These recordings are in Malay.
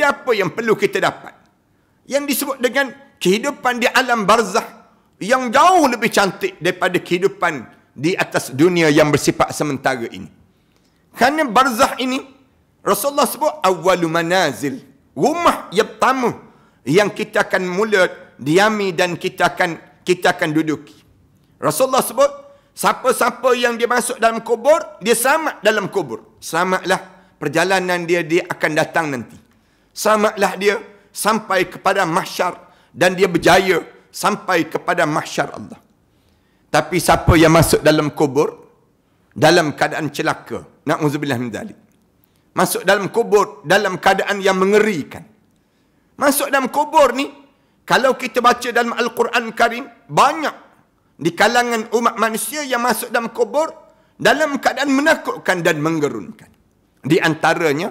benda apa yang perlu kita dapat? Yang disebut dengan kehidupan di alam barzah yang jauh lebih cantik daripada kehidupan di atas dunia yang bersifat sementara ini. Kerana barzah ini Rasulullah sebut awwalu manazil, rumah yang pertama yang kita akan mula diami dan kita akan kita akan duduki. Rasulullah sebut siapa-siapa yang dia masuk dalam kubur, dia selamat dalam kubur. Selamatlah perjalanan dia dia akan datang nanti. Selamatlah dia sampai kepada mahsyar dan dia berjaya sampai kepada mahsyar Allah. Tapi siapa yang masuk dalam kubur dalam keadaan celaka? Nauzubillah min dzalik. Masuk dalam kubur dalam keadaan yang mengerikan. Masuk dalam kubur ni kalau kita baca dalam Al-Quran Karim banyak di kalangan umat manusia yang masuk dalam kubur dalam keadaan menakutkan dan menggerunkan. Di antaranya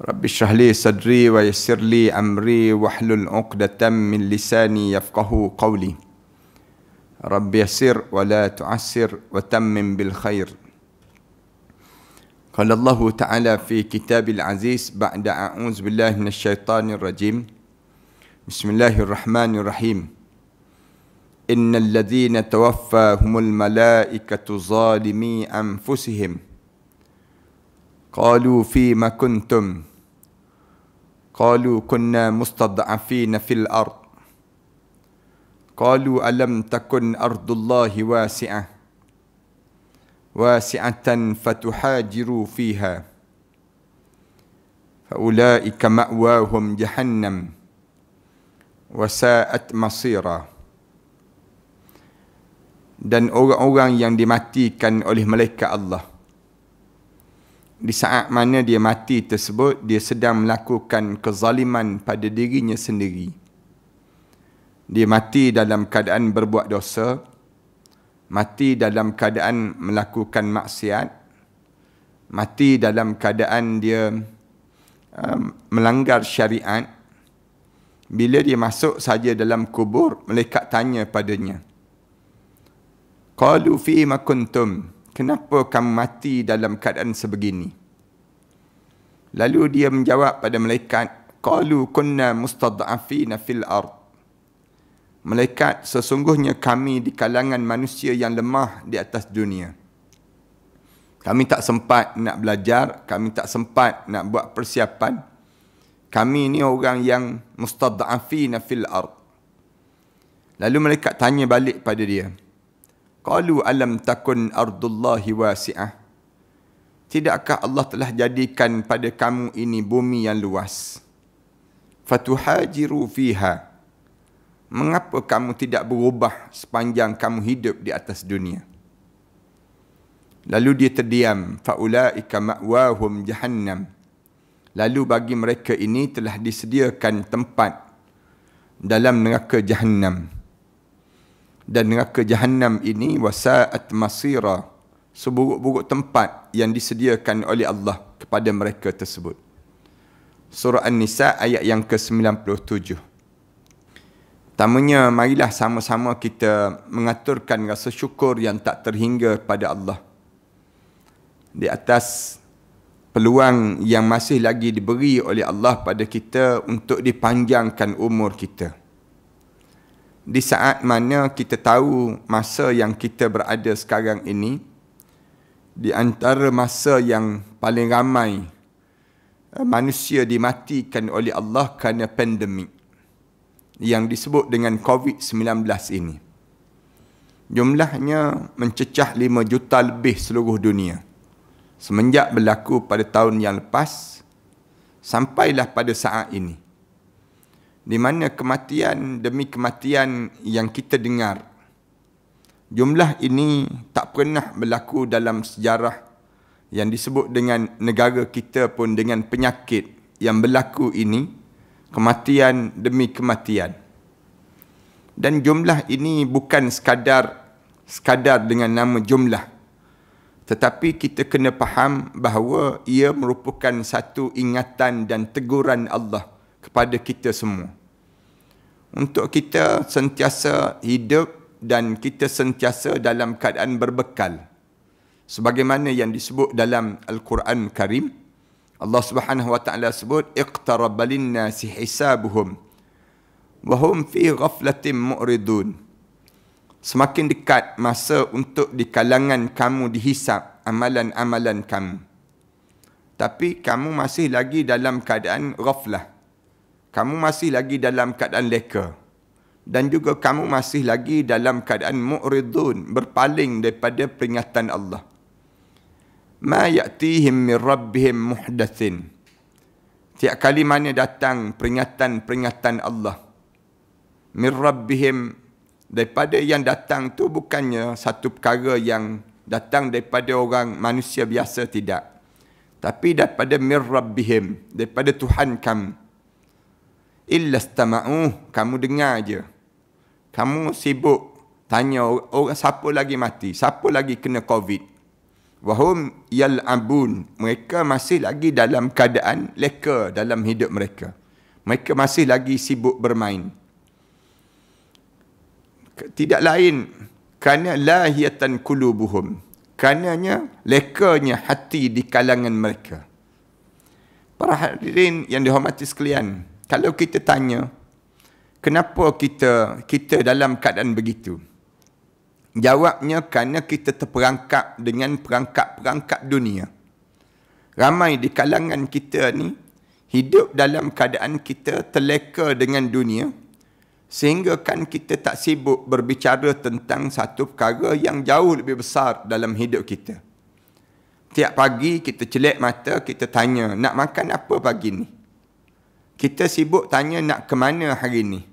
رب اشرح لي صدري ويسر لي أمري واحلل عقدة من لساني يفقه قولي رب يسر ولا تعسر وتمم بالخير قال الله تعالى في كتاب العزيز بعد أعوذ بالله من الشيطان الرجيم بسم الله الرحمن الرحيم إن الذين توفاهم الملائكة ظالمي أنفسهم قالوا فيما كنتم قالوا كنا مستضعفين في الأرض قالوا ألم تكن أرض الله واسعة واسعة فتحاجروا فيها فأولئك مأواهم جهنم وساءت مصيرا dan orang-orang yang dimatikan oleh malaikat Allah di saat mana dia mati tersebut dia sedang melakukan kezaliman pada dirinya sendiri dia mati dalam keadaan berbuat dosa mati dalam keadaan melakukan maksiat mati dalam keadaan dia um, melanggar syariat bila dia masuk saja dalam kubur malaikat tanya padanya qalu fi ma kuntum kenapa kamu mati dalam keadaan sebegini? Lalu dia menjawab pada malaikat, Qalu kunna mustad'afina fil ard. Malaikat, sesungguhnya kami di kalangan manusia yang lemah di atas dunia. Kami tak sempat nak belajar, kami tak sempat nak buat persiapan. Kami ni orang yang mustad'afina fil ard. Lalu malaikat tanya balik pada dia, Qalu alam takun ardullahi wasi'ah. Tidakkah Allah telah jadikan pada kamu ini bumi yang luas? Fatuhajiru fiha. Mengapa kamu tidak berubah sepanjang kamu hidup di atas dunia? Lalu dia terdiam. Faulaika ma'wahum jahannam. Lalu bagi mereka ini telah disediakan tempat dalam neraka jahannam. Jahannam dan neraka jahanam ini wasa'at masira seburuk-buruk tempat yang disediakan oleh Allah kepada mereka tersebut. Surah An-Nisa ayat yang ke-97. Pertamanya, marilah sama-sama kita mengaturkan rasa syukur yang tak terhingga kepada Allah. Di atas peluang yang masih lagi diberi oleh Allah pada kita untuk dipanjangkan umur kita di saat mana kita tahu masa yang kita berada sekarang ini di antara masa yang paling ramai eh, manusia dimatikan oleh Allah kerana pandemik yang disebut dengan COVID-19 ini. Jumlahnya mencecah 5 juta lebih seluruh dunia. Semenjak berlaku pada tahun yang lepas, sampailah pada saat ini di mana kematian demi kematian yang kita dengar jumlah ini tak pernah berlaku dalam sejarah yang disebut dengan negara kita pun dengan penyakit yang berlaku ini kematian demi kematian dan jumlah ini bukan sekadar sekadar dengan nama jumlah tetapi kita kena faham bahawa ia merupakan satu ingatan dan teguran Allah kepada kita semua. Untuk kita sentiasa hidup dan kita sentiasa dalam keadaan berbekal. Sebagaimana yang disebut dalam Al-Quran Karim, Allah Subhanahu Wa Taala sebut, اقترب للناس حسابهم وهم في غفلة مؤردون. Semakin dekat masa untuk di kalangan kamu dihisap amalan-amalan kamu. Tapi kamu masih lagi dalam keadaan ghaflah kamu masih lagi dalam keadaan leka dan juga kamu masih lagi dalam keadaan mu'ridun berpaling daripada peringatan Allah ma ya'tihim min rabbihim muhdathin tiap kali mana datang peringatan-peringatan Allah min rabbihim daripada yang datang tu bukannya satu perkara yang datang daripada orang manusia biasa tidak tapi daripada mir rabbihim daripada Tuhan kamu illa stama'u kamu dengar je kamu sibuk tanya orang siapa lagi mati siapa lagi kena covid wahum yal'abun mereka masih lagi dalam keadaan leka dalam hidup mereka mereka masih lagi sibuk bermain tidak lain kerana lahiyatan kulubuhum kerananya lekanya hati di kalangan mereka para hadirin yang dihormati sekalian kalau kita tanya, kenapa kita kita dalam keadaan begitu? Jawabnya kerana kita terperangkap dengan perangkap-perangkap dunia. Ramai di kalangan kita ni hidup dalam keadaan kita terleka dengan dunia sehingga kan kita tak sibuk berbicara tentang satu perkara yang jauh lebih besar dalam hidup kita. Tiap pagi kita celik mata, kita tanya, nak makan apa pagi ni? kita sibuk tanya nak ke mana hari ni.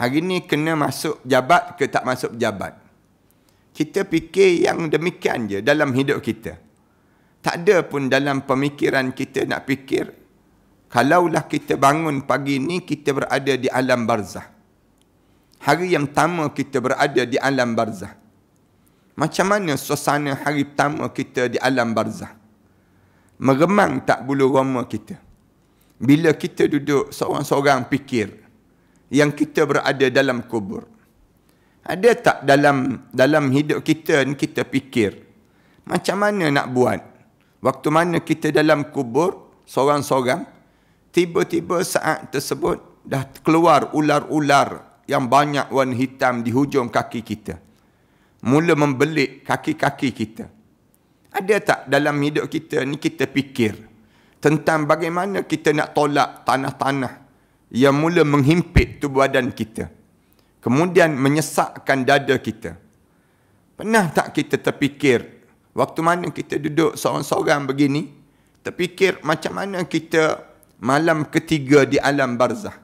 Hari ni kena masuk jabat ke tak masuk jabat. Kita fikir yang demikian je dalam hidup kita. Tak ada pun dalam pemikiran kita nak fikir kalaulah kita bangun pagi ni kita berada di alam barzah. Hari yang pertama kita berada di alam barzah. Macam mana suasana hari pertama kita di alam barzah? Meremang tak bulu roma kita? bila kita duduk seorang-seorang fikir yang kita berada dalam kubur ada tak dalam dalam hidup kita ni kita fikir macam mana nak buat waktu mana kita dalam kubur seorang-seorang tiba-tiba saat tersebut dah keluar ular-ular yang banyak warna hitam di hujung kaki kita mula membelit kaki-kaki kita ada tak dalam hidup kita ni kita fikir tentang bagaimana kita nak tolak tanah-tanah yang mula menghimpit tubuh badan kita kemudian menyesakkan dada kita pernah tak kita terfikir waktu mana kita duduk seorang-seorang begini terfikir macam mana kita malam ketiga di alam barzah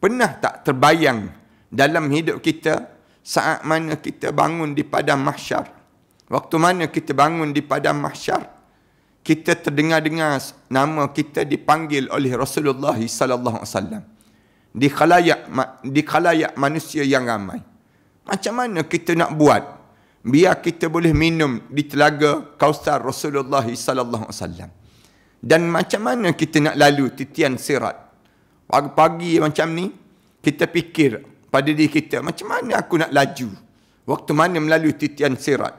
pernah tak terbayang dalam hidup kita saat mana kita bangun di padang mahsyar waktu mana kita bangun di padang mahsyar kita terdengar-dengar nama kita dipanggil oleh Rasulullah sallallahu alaihi wasallam di khalayak di khalayak manusia yang ramai macam mana kita nak buat biar kita boleh minum di telaga Kausar Rasulullah sallallahu alaihi wasallam dan macam mana kita nak lalu titian sirat pagi-pagi macam ni kita fikir pada diri kita macam mana aku nak laju waktu mana melalui titian sirat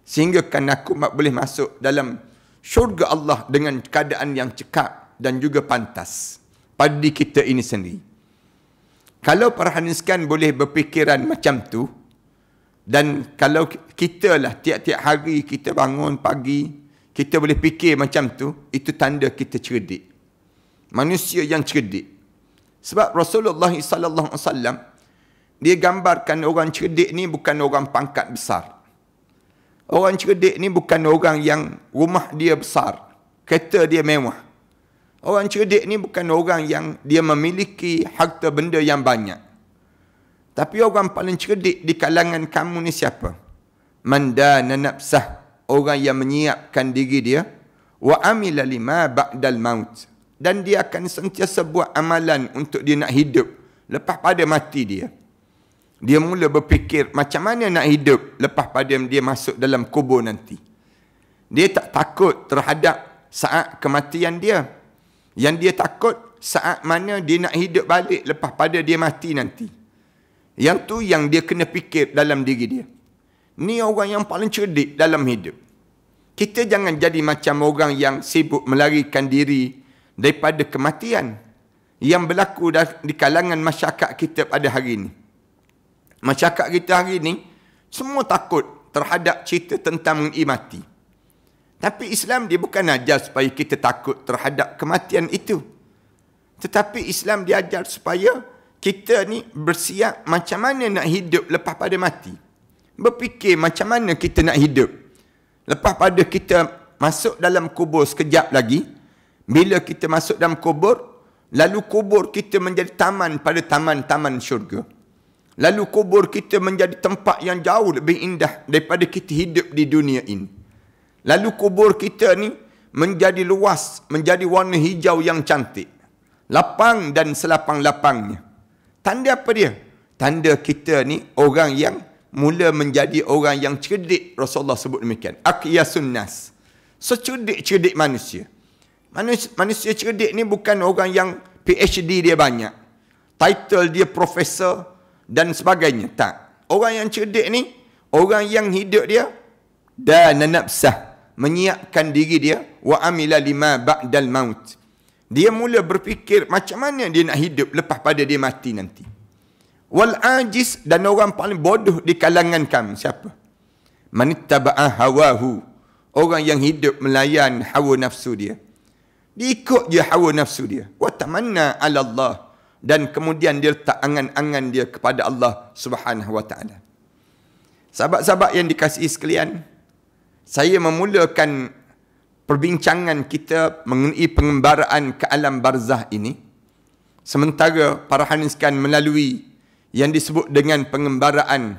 sehingga kan aku boleh masuk dalam syurga Allah dengan keadaan yang cekap dan juga pantas pada kita ini sendiri. Kalau perhaniskan boleh berfikiran macam tu dan kalau kita lah tiap-tiap hari kita bangun pagi, kita boleh fikir macam tu, itu tanda kita cerdik. Manusia yang cerdik. Sebab Rasulullah Sallallahu Alaihi Wasallam dia gambarkan orang cerdik ni bukan orang pangkat besar. Orang cerdik ni bukan orang yang rumah dia besar. Kereta dia mewah. Orang cerdik ni bukan orang yang dia memiliki harta benda yang banyak. Tapi orang paling cerdik di kalangan kamu ni siapa? Manda, Nanapsah, Orang yang menyiapkan diri dia. Wa amila lima ba'dal maut. Dan dia akan sentiasa buat amalan untuk dia nak hidup. Lepas pada mati dia. Dia mula berfikir macam mana nak hidup lepas pada dia masuk dalam kubur nanti. Dia tak takut terhadap saat kematian dia. Yang dia takut saat mana dia nak hidup balik lepas pada dia mati nanti. Yang tu yang dia kena fikir dalam diri dia. Ni orang yang paling cerdik dalam hidup. Kita jangan jadi macam orang yang sibuk melarikan diri daripada kematian yang berlaku di kalangan masyarakat kita pada hari ini. Masyarakat kita hari ini, semua takut terhadap cerita tentang mengenai mati. Tapi Islam dia bukan ajar supaya kita takut terhadap kematian itu. Tetapi Islam dia ajar supaya kita ni bersiap macam mana nak hidup lepas pada mati. Berfikir macam mana kita nak hidup. Lepas pada kita masuk dalam kubur sekejap lagi, bila kita masuk dalam kubur, lalu kubur kita menjadi taman pada taman-taman syurga. Lalu kubur kita menjadi tempat yang jauh lebih indah daripada kita hidup di dunia ini. Lalu kubur kita ni menjadi luas, menjadi warna hijau yang cantik. Lapang dan selapang-lapangnya. Tanda apa dia? Tanda kita ni orang yang mula menjadi orang yang cerdik. Rasulullah sebut demikian. Akiyasun nas. Secerdik-cerdik manusia. manusia. Manusia cerdik ni bukan orang yang PhD dia banyak. Title dia profesor dan sebagainya. Tak. Orang yang cerdik ni, orang yang hidup dia dan nafsah menyiapkan diri dia wa amila lima ba'dal maut. Dia mula berfikir macam mana dia nak hidup lepas pada dia mati nanti. Wal ajis dan orang paling bodoh di kalangan kami siapa? Man hawahu. Orang yang hidup melayan hawa nafsu dia. Diikut je hawa nafsu dia. Wa tamanna 'ala Allah dan kemudian dia letak angan-angan dia kepada Allah Subhanahu wa taala. Sahabat-sahabat yang dikasihi sekalian, saya memulakan perbincangan kita mengenai pengembaraan ke alam barzah ini sementara para hadiskan melalui yang disebut dengan pengembaraan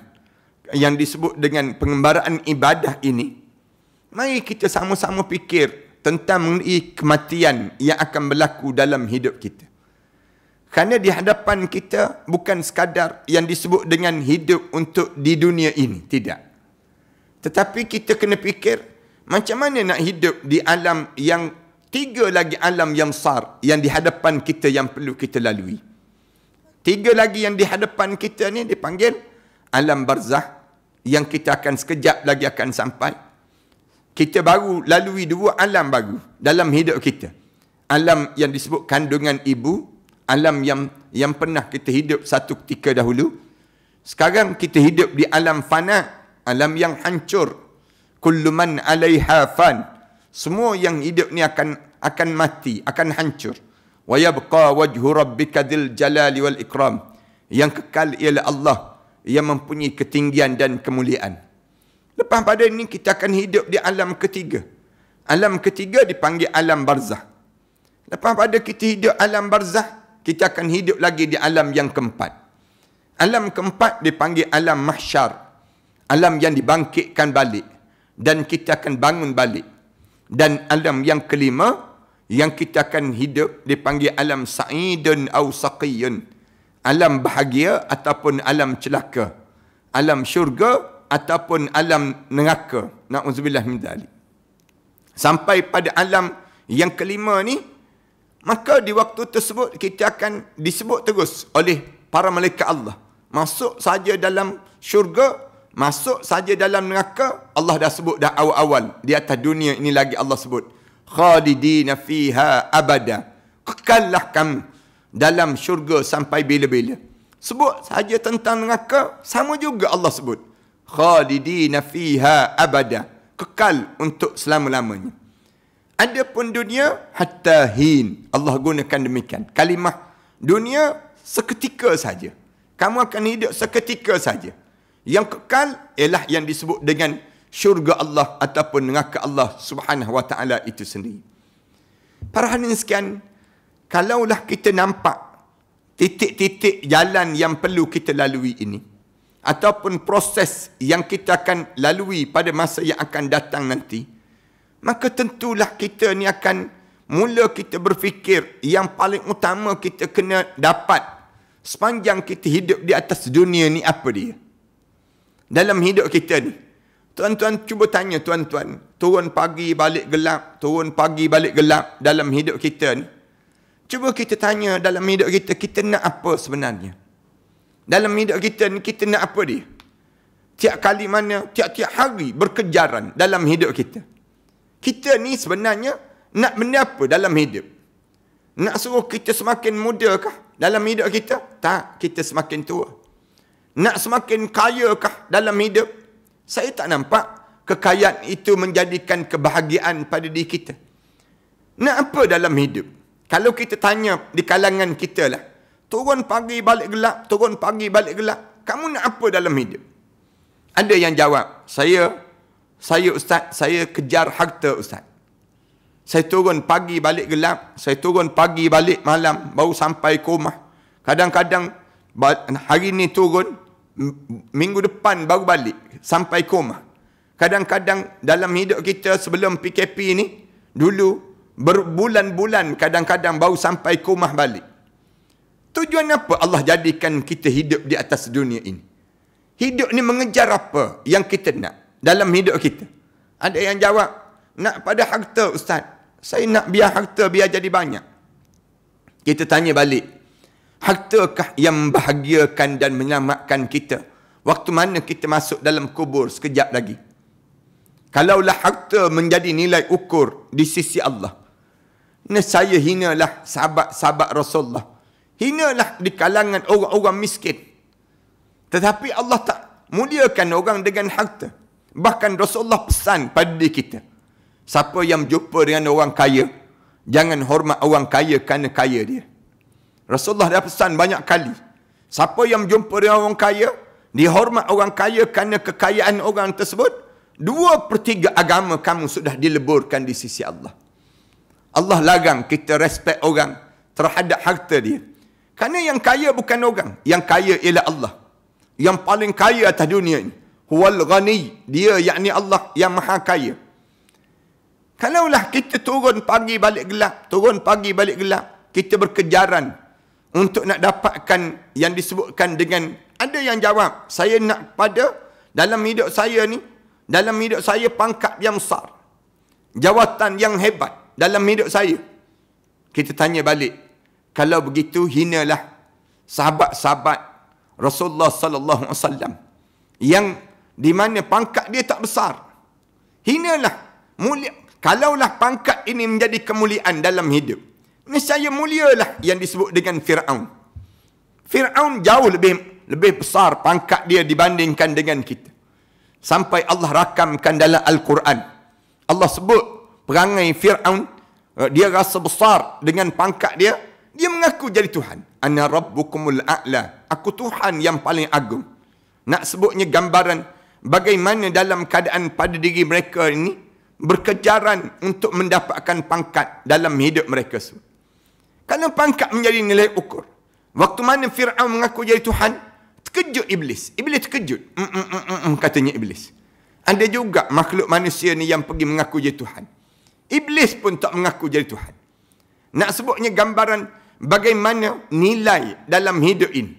yang disebut dengan pengembaraan ibadah ini mari kita sama-sama fikir tentang mengenai kematian yang akan berlaku dalam hidup kita kerana di hadapan kita bukan sekadar yang disebut dengan hidup untuk di dunia ini. Tidak. Tetapi kita kena fikir macam mana nak hidup di alam yang tiga lagi alam yang besar yang di hadapan kita yang perlu kita lalui. Tiga lagi yang di hadapan kita ni dipanggil alam barzah yang kita akan sekejap lagi akan sampai. Kita baru lalui dua alam baru dalam hidup kita. Alam yang disebut kandungan ibu alam yang yang pernah kita hidup satu ketika dahulu. Sekarang kita hidup di alam fana, alam yang hancur. Kullu man 'alaiha fan. Semua yang hidup ni akan akan mati, akan hancur. Wa yabqa wajhu rabbika dzil jalali wal ikram. Yang kekal ialah Allah yang mempunyai ketinggian dan kemuliaan. Lepas pada ini kita akan hidup di alam ketiga. Alam ketiga dipanggil alam barzah. Lepas pada kita hidup alam barzah, kita akan hidup lagi di alam yang keempat. Alam keempat dipanggil alam mahsyar. Alam yang dibangkitkan balik. Dan kita akan bangun balik. Dan alam yang kelima, yang kita akan hidup dipanggil alam sa'idun au saqiyun. Alam bahagia ataupun alam celaka. Alam syurga ataupun alam neraka. Na'udzubillah min dhali. Sampai pada alam yang kelima ni, Maka di waktu tersebut kita akan disebut terus oleh para malaikat Allah. Masuk saja dalam syurga, masuk saja dalam neraka, Allah dah sebut dah awal-awal. Di atas dunia ini lagi Allah sebut. Khalidina fiha abada. Kekallah kamu dalam syurga sampai bila-bila. Sebut saja tentang neraka, sama juga Allah sebut. Khalidina fiha abada. Kekal untuk selama-lamanya. Adapun dunia hatta hin. Allah gunakan demikian. Kalimah dunia seketika saja. Kamu akan hidup seketika saja. Yang kekal ialah yang disebut dengan syurga Allah ataupun neraka Allah Subhanahu wa taala itu sendiri. Para hadirin sekalian, kalaulah kita nampak titik-titik jalan yang perlu kita lalui ini ataupun proses yang kita akan lalui pada masa yang akan datang nanti, maka tentulah kita ni akan mula kita berfikir yang paling utama kita kena dapat sepanjang kita hidup di atas dunia ni apa dia dalam hidup kita ni tuan-tuan cuba tanya tuan-tuan turun pagi balik gelap turun pagi balik gelap dalam hidup kita ni cuba kita tanya dalam hidup kita kita nak apa sebenarnya dalam hidup kita ni kita nak apa dia tiap kali mana tiap-tiap hari berkejaran dalam hidup kita kita ni sebenarnya nak benda apa dalam hidup? Nak suruh kita semakin muda kah dalam hidup kita? Tak, kita semakin tua. Nak semakin kaya kah dalam hidup? Saya tak nampak kekayaan itu menjadikan kebahagiaan pada diri kita. Nak apa dalam hidup? Kalau kita tanya di kalangan kita lah. Turun pagi balik gelap, turun pagi balik gelap. Kamu nak apa dalam hidup? Ada yang jawab, saya saya ustaz, saya kejar harta ustaz. Saya turun pagi balik gelap, saya turun pagi balik malam, baru sampai ke rumah. Kadang-kadang hari ni turun, minggu depan baru balik, sampai ke rumah. Kadang-kadang dalam hidup kita sebelum PKP ni, dulu berbulan-bulan kadang-kadang baru sampai ke rumah balik. Tujuan apa Allah jadikan kita hidup di atas dunia ini? Hidup ni mengejar apa yang kita nak? dalam hidup kita. Ada yang jawab, nak pada harta ustaz. Saya nak biar harta biar jadi banyak. Kita tanya balik. Hartakah yang membahagiakan dan menyelamatkan kita? Waktu mana kita masuk dalam kubur sekejap lagi? Kalaulah harta menjadi nilai ukur di sisi Allah. Nesaya hinalah sahabat-sahabat Rasulullah. Hinalah di kalangan orang-orang miskin. Tetapi Allah tak muliakan orang dengan harta. Bahkan Rasulullah pesan pada diri kita. Siapa yang jumpa dengan orang kaya, jangan hormat orang kaya kerana kaya dia. Rasulullah dah pesan banyak kali. Siapa yang jumpa dengan orang kaya, dihormat orang kaya kerana kekayaan orang tersebut, dua per tiga agama kamu sudah dileburkan di sisi Allah. Allah lagang kita respect orang terhadap harta dia. Kerana yang kaya bukan orang. Yang kaya ialah Allah. Yang paling kaya atas dunia ini huwal ghani dia yakni Allah yang maha kaya kalaulah kita turun pagi balik gelap turun pagi balik gelap kita berkejaran untuk nak dapatkan yang disebutkan dengan ada yang jawab saya nak pada dalam hidup saya ni dalam hidup saya pangkat yang besar jawatan yang hebat dalam hidup saya kita tanya balik kalau begitu hinalah sahabat-sahabat Rasulullah sallallahu alaihi wasallam yang di mana pangkat dia tak besar. Hinalah. Mulia. Kalaulah pangkat ini menjadi kemuliaan dalam hidup. Nisaya mulialah yang disebut dengan Fir'aun. Fir'aun jauh lebih lebih besar pangkat dia dibandingkan dengan kita. Sampai Allah rakamkan dalam Al-Quran. Allah sebut perangai Fir'aun. Eh, dia rasa besar dengan pangkat dia. Dia mengaku jadi Tuhan. Ana rabbukumul a'la. Aku Tuhan yang paling agung. Nak sebutnya Gambaran bagaimana dalam keadaan pada diri mereka ini berkejaran untuk mendapatkan pangkat dalam hidup mereka semua. Kerana pangkat menjadi nilai ukur. Waktu mana Fir'aun mengaku jadi Tuhan, terkejut Iblis. Iblis terkejut. Mm-mm-mm-mm, katanya Iblis. Ada juga makhluk manusia ni yang pergi mengaku jadi Tuhan. Iblis pun tak mengaku jadi Tuhan. Nak sebutnya gambaran bagaimana nilai dalam hidup ini.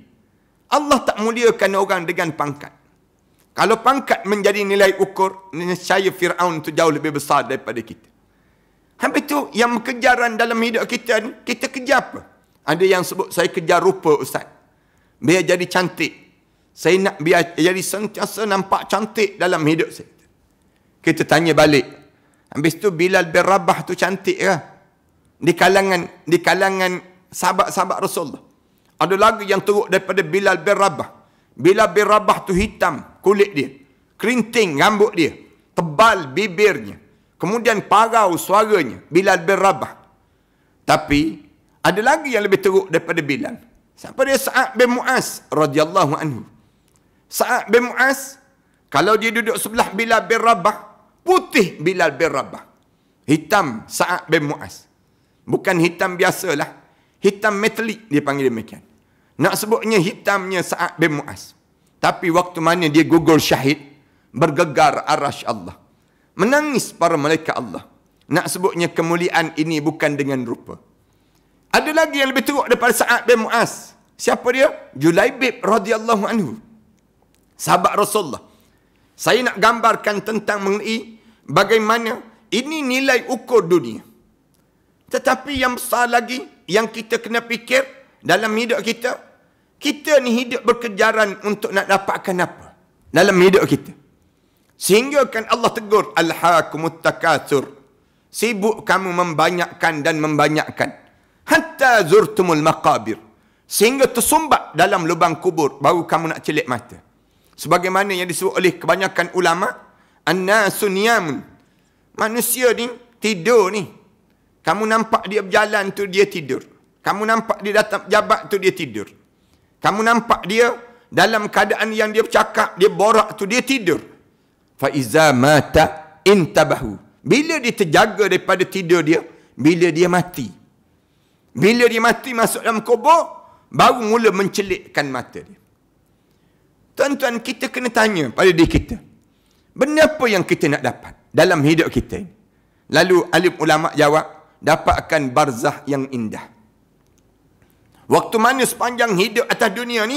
Allah tak muliakan orang dengan pangkat. Kalau pangkat menjadi nilai ukur, nescaya Fir'aun itu jauh lebih besar daripada kita. Hampir itu yang kejaran dalam hidup kita ni, kita kejar apa? Ada yang sebut saya kejar rupa Ustaz. Biar jadi cantik. Saya nak biar jadi sentiasa nampak cantik dalam hidup saya. Kita tanya balik. Habis tu Bilal bin Rabah tu cantik ke? Di kalangan di kalangan sahabat-sahabat Rasulullah. Ada lagi yang teruk daripada Bilal bin Rabah. Bilal bin Rabah tu hitam, kulit dia. Kerinting rambut dia. Tebal bibirnya. Kemudian parau suaranya. Bilal bin Rabah. Tapi, ada lagi yang lebih teruk daripada Bilal. Siapa dia Sa'ad bin Mu'az radhiyallahu anhu. Sa'ad bin Mu'az, kalau dia duduk sebelah Bilal bin Rabah, putih Bilal bin Rabah. Hitam Sa'ad bin Mu'az. Bukan hitam biasalah. Hitam metalik dia panggil demikian. Nak sebutnya hitamnya Sa'ad bin Mu'az. Tapi waktu mana dia gugur syahid, bergegar arash Allah. Menangis para malaikat Allah. Nak sebutnya kemuliaan ini bukan dengan rupa. Ada lagi yang lebih teruk daripada Sa'ad bin Mu'az. Siapa dia? Julaibib radhiyallahu anhu. Sahabat Rasulullah. Saya nak gambarkan tentang mengenai bagaimana ini nilai ukur dunia. Tetapi yang besar lagi yang kita kena fikir dalam hidup kita kita ni hidup berkejaran untuk nak dapatkan apa dalam hidup kita. Sehingga kan Allah tegur alhaakumut takatsur. Sibuk kamu membanyakkan dan membanyakkan. Hatta zurtumul maqabir. Sehingga tersumbat dalam lubang kubur baru kamu nak celik mata. Sebagaimana yang disebut oleh kebanyakan ulama, annasu niyamun. Manusia ni tidur ni. Kamu nampak dia berjalan tu dia tidur. Kamu nampak dia datang jabat tu dia tidur. Kamu nampak dia dalam keadaan yang dia bercakap dia borak tu dia tidur. Fa iza mata intabahu. Bila dia terjaga daripada tidur dia, bila dia mati. Bila dia mati masuk dalam kubur, baru mula mencelikkan mata dia. Tuan-tuan, kita kena tanya pada diri kita. Benda apa yang kita nak dapat dalam hidup kita Lalu alim ulama jawab, dapatkan barzah yang indah. Waktu mana sepanjang hidup atas dunia ni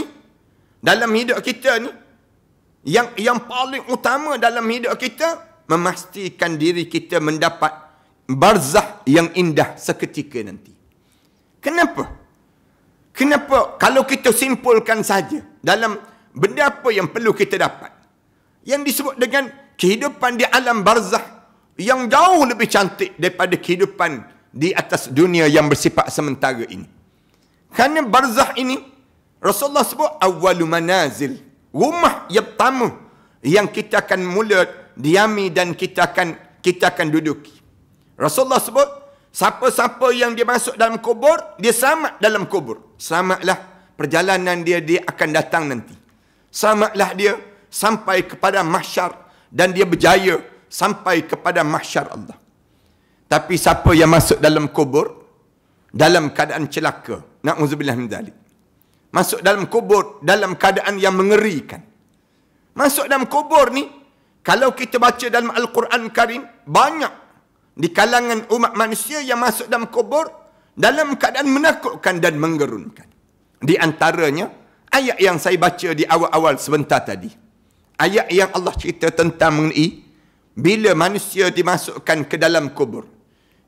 dalam hidup kita ni yang yang paling utama dalam hidup kita memastikan diri kita mendapat barzah yang indah seketika nanti. Kenapa? Kenapa kalau kita simpulkan saja dalam benda apa yang perlu kita dapat? Yang disebut dengan kehidupan di alam barzah yang jauh lebih cantik daripada kehidupan di atas dunia yang bersifat sementara ini. Kerana barzah ini Rasulullah sebut awwalu manazil, rumah yang pertama yang kita akan mula diami dan kita akan kita akan duduki. Rasulullah sebut siapa-siapa yang dia masuk dalam kubur, dia selamat dalam kubur. Selamatlah perjalanan dia dia akan datang nanti. Selamatlah dia sampai kepada mahsyar dan dia berjaya sampai kepada mahsyar Allah. Tapi siapa yang masuk dalam kubur dalam keadaan celaka, Na'udzubillah min dalik. Masuk dalam kubur dalam keadaan yang mengerikan. Masuk dalam kubur ni, kalau kita baca dalam Al-Quran Karim, banyak di kalangan umat manusia yang masuk dalam kubur dalam keadaan menakutkan dan menggerunkan. Di antaranya, ayat yang saya baca di awal-awal sebentar tadi. Ayat yang Allah cerita tentang mengenai bila manusia dimasukkan ke dalam kubur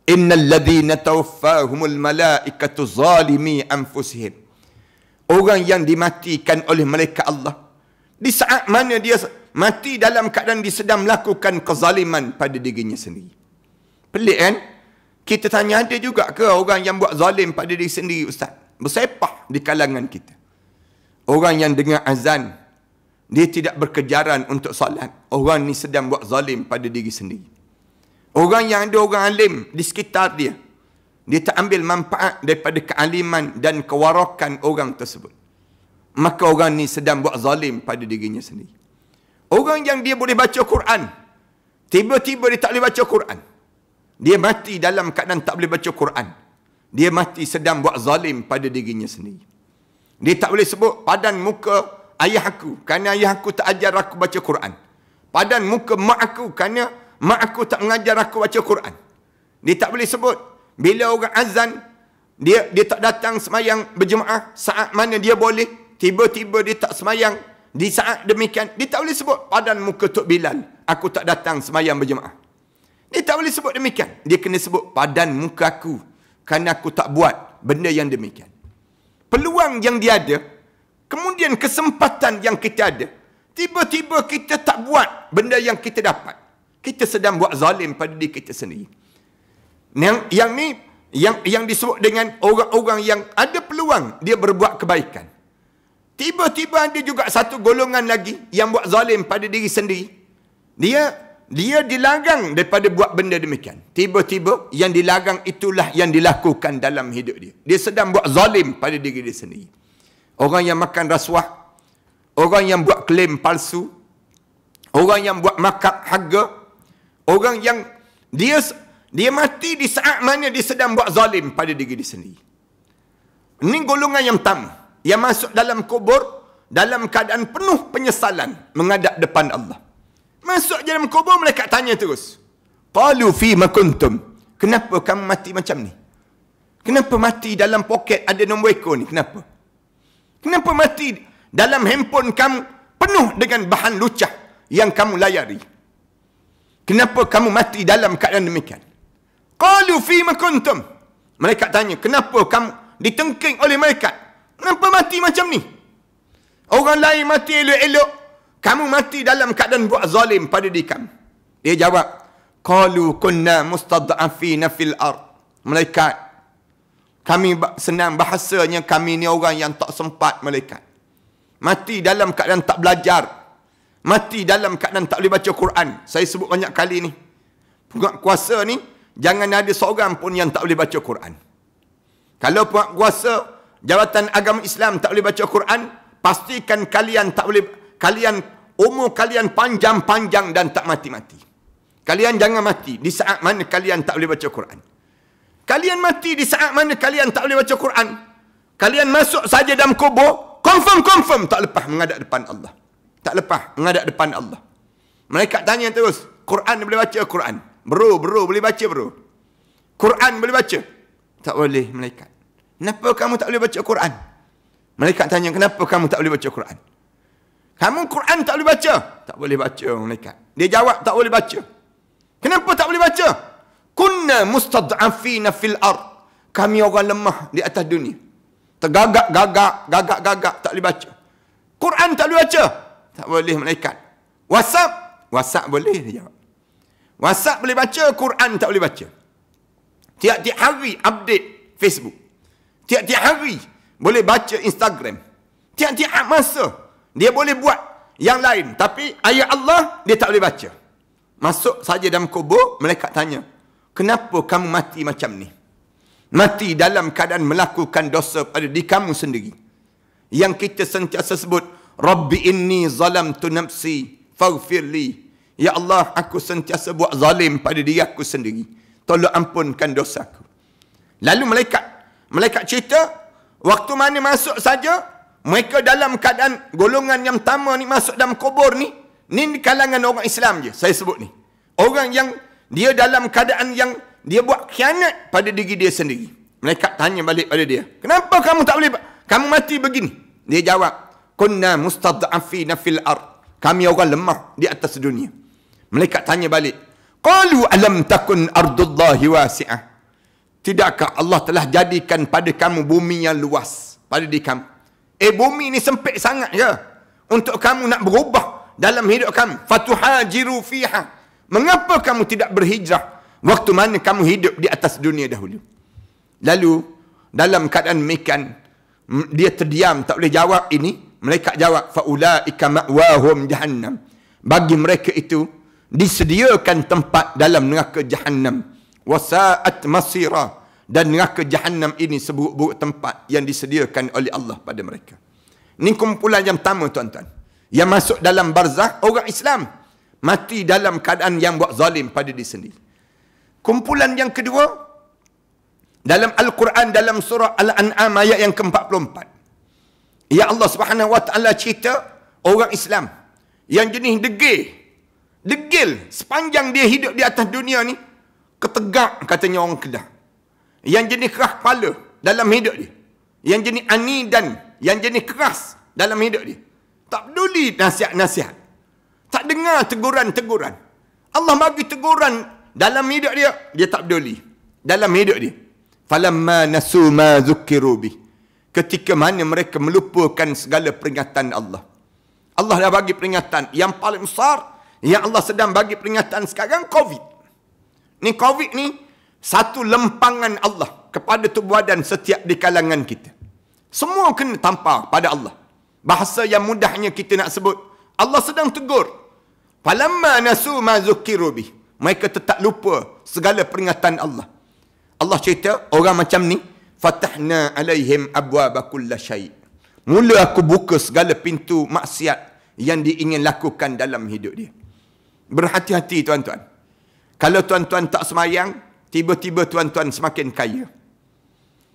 innal ladzina tawaffahumul malaikatu zalimi anfusihim orang yang dimatikan oleh malaikat Allah di saat mana dia mati dalam keadaan dia sedang melakukan kezaliman pada dirinya sendiri pelik kan kita tanya ada juga ke orang yang buat zalim pada diri sendiri ustaz bersepah di kalangan kita orang yang dengar azan dia tidak berkejaran untuk salat. orang ni sedang buat zalim pada diri sendiri Orang yang ada orang alim di sekitar dia. Dia tak ambil manfaat daripada kealiman dan kewarakan orang tersebut. Maka orang ni sedang buat zalim pada dirinya sendiri. Orang yang dia boleh baca Quran. Tiba-tiba dia tak boleh baca Quran. Dia mati dalam keadaan tak boleh baca Quran. Dia mati sedang buat zalim pada dirinya sendiri. Dia tak boleh sebut padan muka ayah aku. Kerana ayah aku tak ajar aku baca Quran. Padan muka mak aku kerana Mak aku tak mengajar aku baca Quran. Dia tak boleh sebut. Bila orang azan, dia dia tak datang semayang berjemaah. Saat mana dia boleh, tiba-tiba dia tak semayang. Di saat demikian, dia tak boleh sebut. Padan muka Tok Bilal, aku tak datang semayang berjemaah. Dia tak boleh sebut demikian. Dia kena sebut padan muka aku. Kerana aku tak buat benda yang demikian. Peluang yang dia ada. Kemudian kesempatan yang kita ada. Tiba-tiba kita tak buat benda yang kita dapat kita sedang buat zalim pada diri kita sendiri. Yang yang ni yang yang disebut dengan orang-orang yang ada peluang dia berbuat kebaikan. Tiba-tiba ada juga satu golongan lagi yang buat zalim pada diri sendiri. Dia dia dilarang daripada buat benda demikian. Tiba-tiba yang dilarang itulah yang dilakukan dalam hidup dia. Dia sedang buat zalim pada diri dia sendiri. Orang yang makan rasuah, orang yang buat klaim palsu, orang yang buat makap harga, Orang yang dia dia mati di saat mana dia sedang buat zalim pada diri dia sendiri. Ini golongan yang tam. Yang masuk dalam kubur dalam keadaan penuh penyesalan menghadap depan Allah. Masuk dalam kubur mereka tanya terus. Qalu fi makuntum. Kenapa kamu mati macam ni? Kenapa mati dalam poket ada nombor ekor ni? Kenapa? Kenapa mati dalam handphone kamu penuh dengan bahan lucah yang kamu layari? Kenapa kamu mati dalam keadaan demikian? Qalu fi makuntum. Mereka tanya, kenapa kamu ditengking oleh mereka? Kenapa mati macam ni? Orang lain mati elok-elok, kamu mati dalam keadaan buat zalim pada diri kamu. Dia jawab, qalu kunna mustad'afina fil ard. Malaikat kami senang bahasanya kami ni orang yang tak sempat malaikat. Mati dalam keadaan tak belajar, mati dalam keadaan tak boleh baca Quran. Saya sebut banyak kali ni. Pengat kuasa ni, jangan ada seorang pun yang tak boleh baca Quran. Kalau pengat kuasa, jawatan agama Islam tak boleh baca Quran, pastikan kalian tak boleh, kalian, umur kalian panjang-panjang dan tak mati-mati. Kalian jangan mati di saat mana kalian tak boleh baca Quran. Kalian mati di saat mana kalian tak boleh baca Quran. Kalian masuk saja dalam kubur, confirm-confirm tak lepas menghadap depan Allah. Tak lepas, menghadap depan Allah. Malaikat tanya terus, Quran boleh baca Quran? Bro, bro, boleh baca bro? Quran boleh baca? Tak boleh, malaikat. Kenapa kamu tak boleh baca Quran? Malaikat tanya, kenapa kamu tak boleh baca Quran? Kamu Quran tak boleh baca? Tak boleh baca, malaikat. Dia jawab, tak boleh baca. Kenapa tak boleh baca? Kuna mustad'afina fil ar. Kami orang lemah di atas dunia. Tergagak-gagak, gagak-gagak, tak boleh baca. Quran tak boleh baca. Tak boleh malaikat. WhatsApp? WhatsApp boleh dia jawab. WhatsApp boleh baca, Quran tak boleh baca. Tiap-tiap hari update Facebook. Tiap-tiap hari boleh baca Instagram. Tiap-tiap ha- masa dia boleh buat yang lain. Tapi ayat Allah dia tak boleh baca. Masuk saja dalam kubur, malaikat tanya. Kenapa kamu mati macam ni? Mati dalam keadaan melakukan dosa pada diri kamu sendiri. Yang kita sentiasa sebut, Rabbi inni zalam tu nafsi li. Ya Allah, aku sentiasa buat zalim pada diri aku sendiri. Tolong ampunkan dosaku. Lalu malaikat, malaikat cerita, waktu mana masuk saja, mereka dalam keadaan golongan yang pertama ni masuk dalam kubur ni, ni di kalangan orang Islam je, saya sebut ni. Orang yang dia dalam keadaan yang dia buat khianat pada diri dia sendiri. Malaikat tanya balik pada dia, kenapa kamu tak boleh, kamu mati begini? Dia jawab, kunna mustad'afina fil ard kami orang lemah di atas dunia Mereka tanya balik qalu alam takun ardullah wasi'ah tidakkah Allah telah jadikan pada kamu bumi yang luas pada di kamu eh bumi ni sempit sangat ke ya. untuk kamu nak berubah dalam hidup kamu fatuhajiru fiha mengapa kamu tidak berhijrah waktu mana kamu hidup di atas dunia dahulu lalu dalam keadaan mekan dia terdiam tak boleh jawab ini mereka jawab faulaika ma'wahum jahannam. Bagi mereka itu disediakan tempat dalam neraka jahannam. Wasa'at masira dan neraka jahannam ini sebuah tempat yang disediakan oleh Allah pada mereka. Ini kumpulan yang pertama tuan-tuan. Yang masuk dalam barzah orang Islam mati dalam keadaan yang buat zalim pada diri sendiri. Kumpulan yang kedua dalam Al-Quran dalam surah Al-An'am ayat yang ke-44. Ya Allah Subhanahu Wa Taala cerita orang Islam yang jenis degil. Degil sepanjang dia hidup di atas dunia ni ketegak katanya orang Kedah. Yang jenis keras kepala dalam hidup dia. Yang jenis ani dan yang jenis keras dalam hidup dia. Tak peduli nasihat-nasihat. Tak dengar teguran-teguran. Allah bagi teguran dalam hidup dia, dia tak peduli. Dalam hidup dia. Falamma nasu ma zukkiru bih ketika mana mereka melupakan segala peringatan Allah. Allah dah bagi peringatan yang paling besar yang Allah sedang bagi peringatan sekarang COVID. Ni COVID ni satu lempangan Allah kepada tubuh badan setiap di kalangan kita. Semua kena tampar pada Allah. Bahasa yang mudahnya kita nak sebut. Allah sedang tegur. Falamma nasu ma zukiru bih. Mereka tetap lupa segala peringatan Allah. Allah cerita orang macam ni Fatahna alaihim abwaba kulla syai' Mula aku buka segala pintu maksiat yang diingin lakukan dalam hidup dia. Berhati-hati tuan-tuan. Kalau tuan-tuan tak semayang, tiba-tiba tuan-tuan semakin kaya.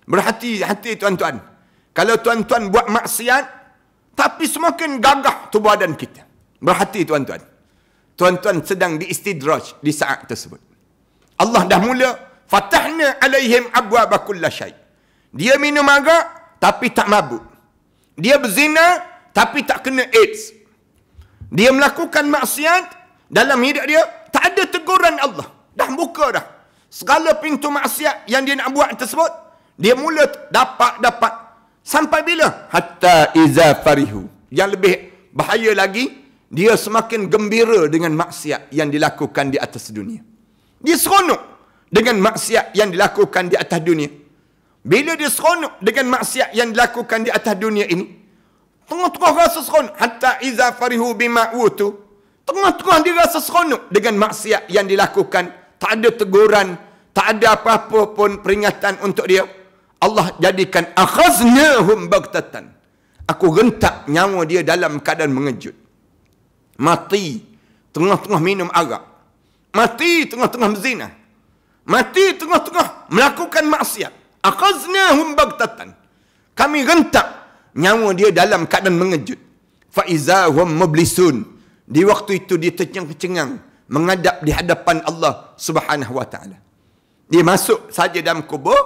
Berhati-hati tuan-tuan. Kalau tuan-tuan buat maksiat, tapi semakin gagah tubuh badan kita. Berhati tuan-tuan. Tuan-tuan sedang diistidraj di saat tersebut. Allah dah mula fatahna alaihim abwaba kullasyai'. Dia minum agak, tapi tak mabuk. Dia berzina tapi tak kena AIDS. Dia melakukan maksiat dalam hidup dia. Tak ada teguran Allah. Dah buka dah. Segala pintu maksiat yang dia nak buat tersebut. Dia mula dapat-dapat. Sampai bila? Hatta iza farihu. Yang lebih bahaya lagi. Dia semakin gembira dengan maksiat yang dilakukan di atas dunia. Dia seronok dengan maksiat yang dilakukan di atas dunia. Bila dia seronok dengan maksiat yang dilakukan di atas dunia ini. Tengah-tengah rasa seronok. Hatta iza farihu bima'utu. Tengah-tengah dia rasa seronok dengan maksiat yang dilakukan. Tak ada teguran. Tak ada apa-apa pun peringatan untuk dia. Allah jadikan akhaznahum bagtatan. Aku rentak nyawa dia dalam keadaan mengejut. Mati tengah-tengah minum arak. Mati tengah-tengah berzina. Mati tengah-tengah melakukan maksiat. Akhaznahum bagtatan. Kami rentak nyawa dia dalam keadaan mengejut. Faizahum mublisun. Di waktu itu dia tercengang-cengang. Mengadap di hadapan Allah subhanahu wa ta'ala. Dia masuk saja dalam kubur.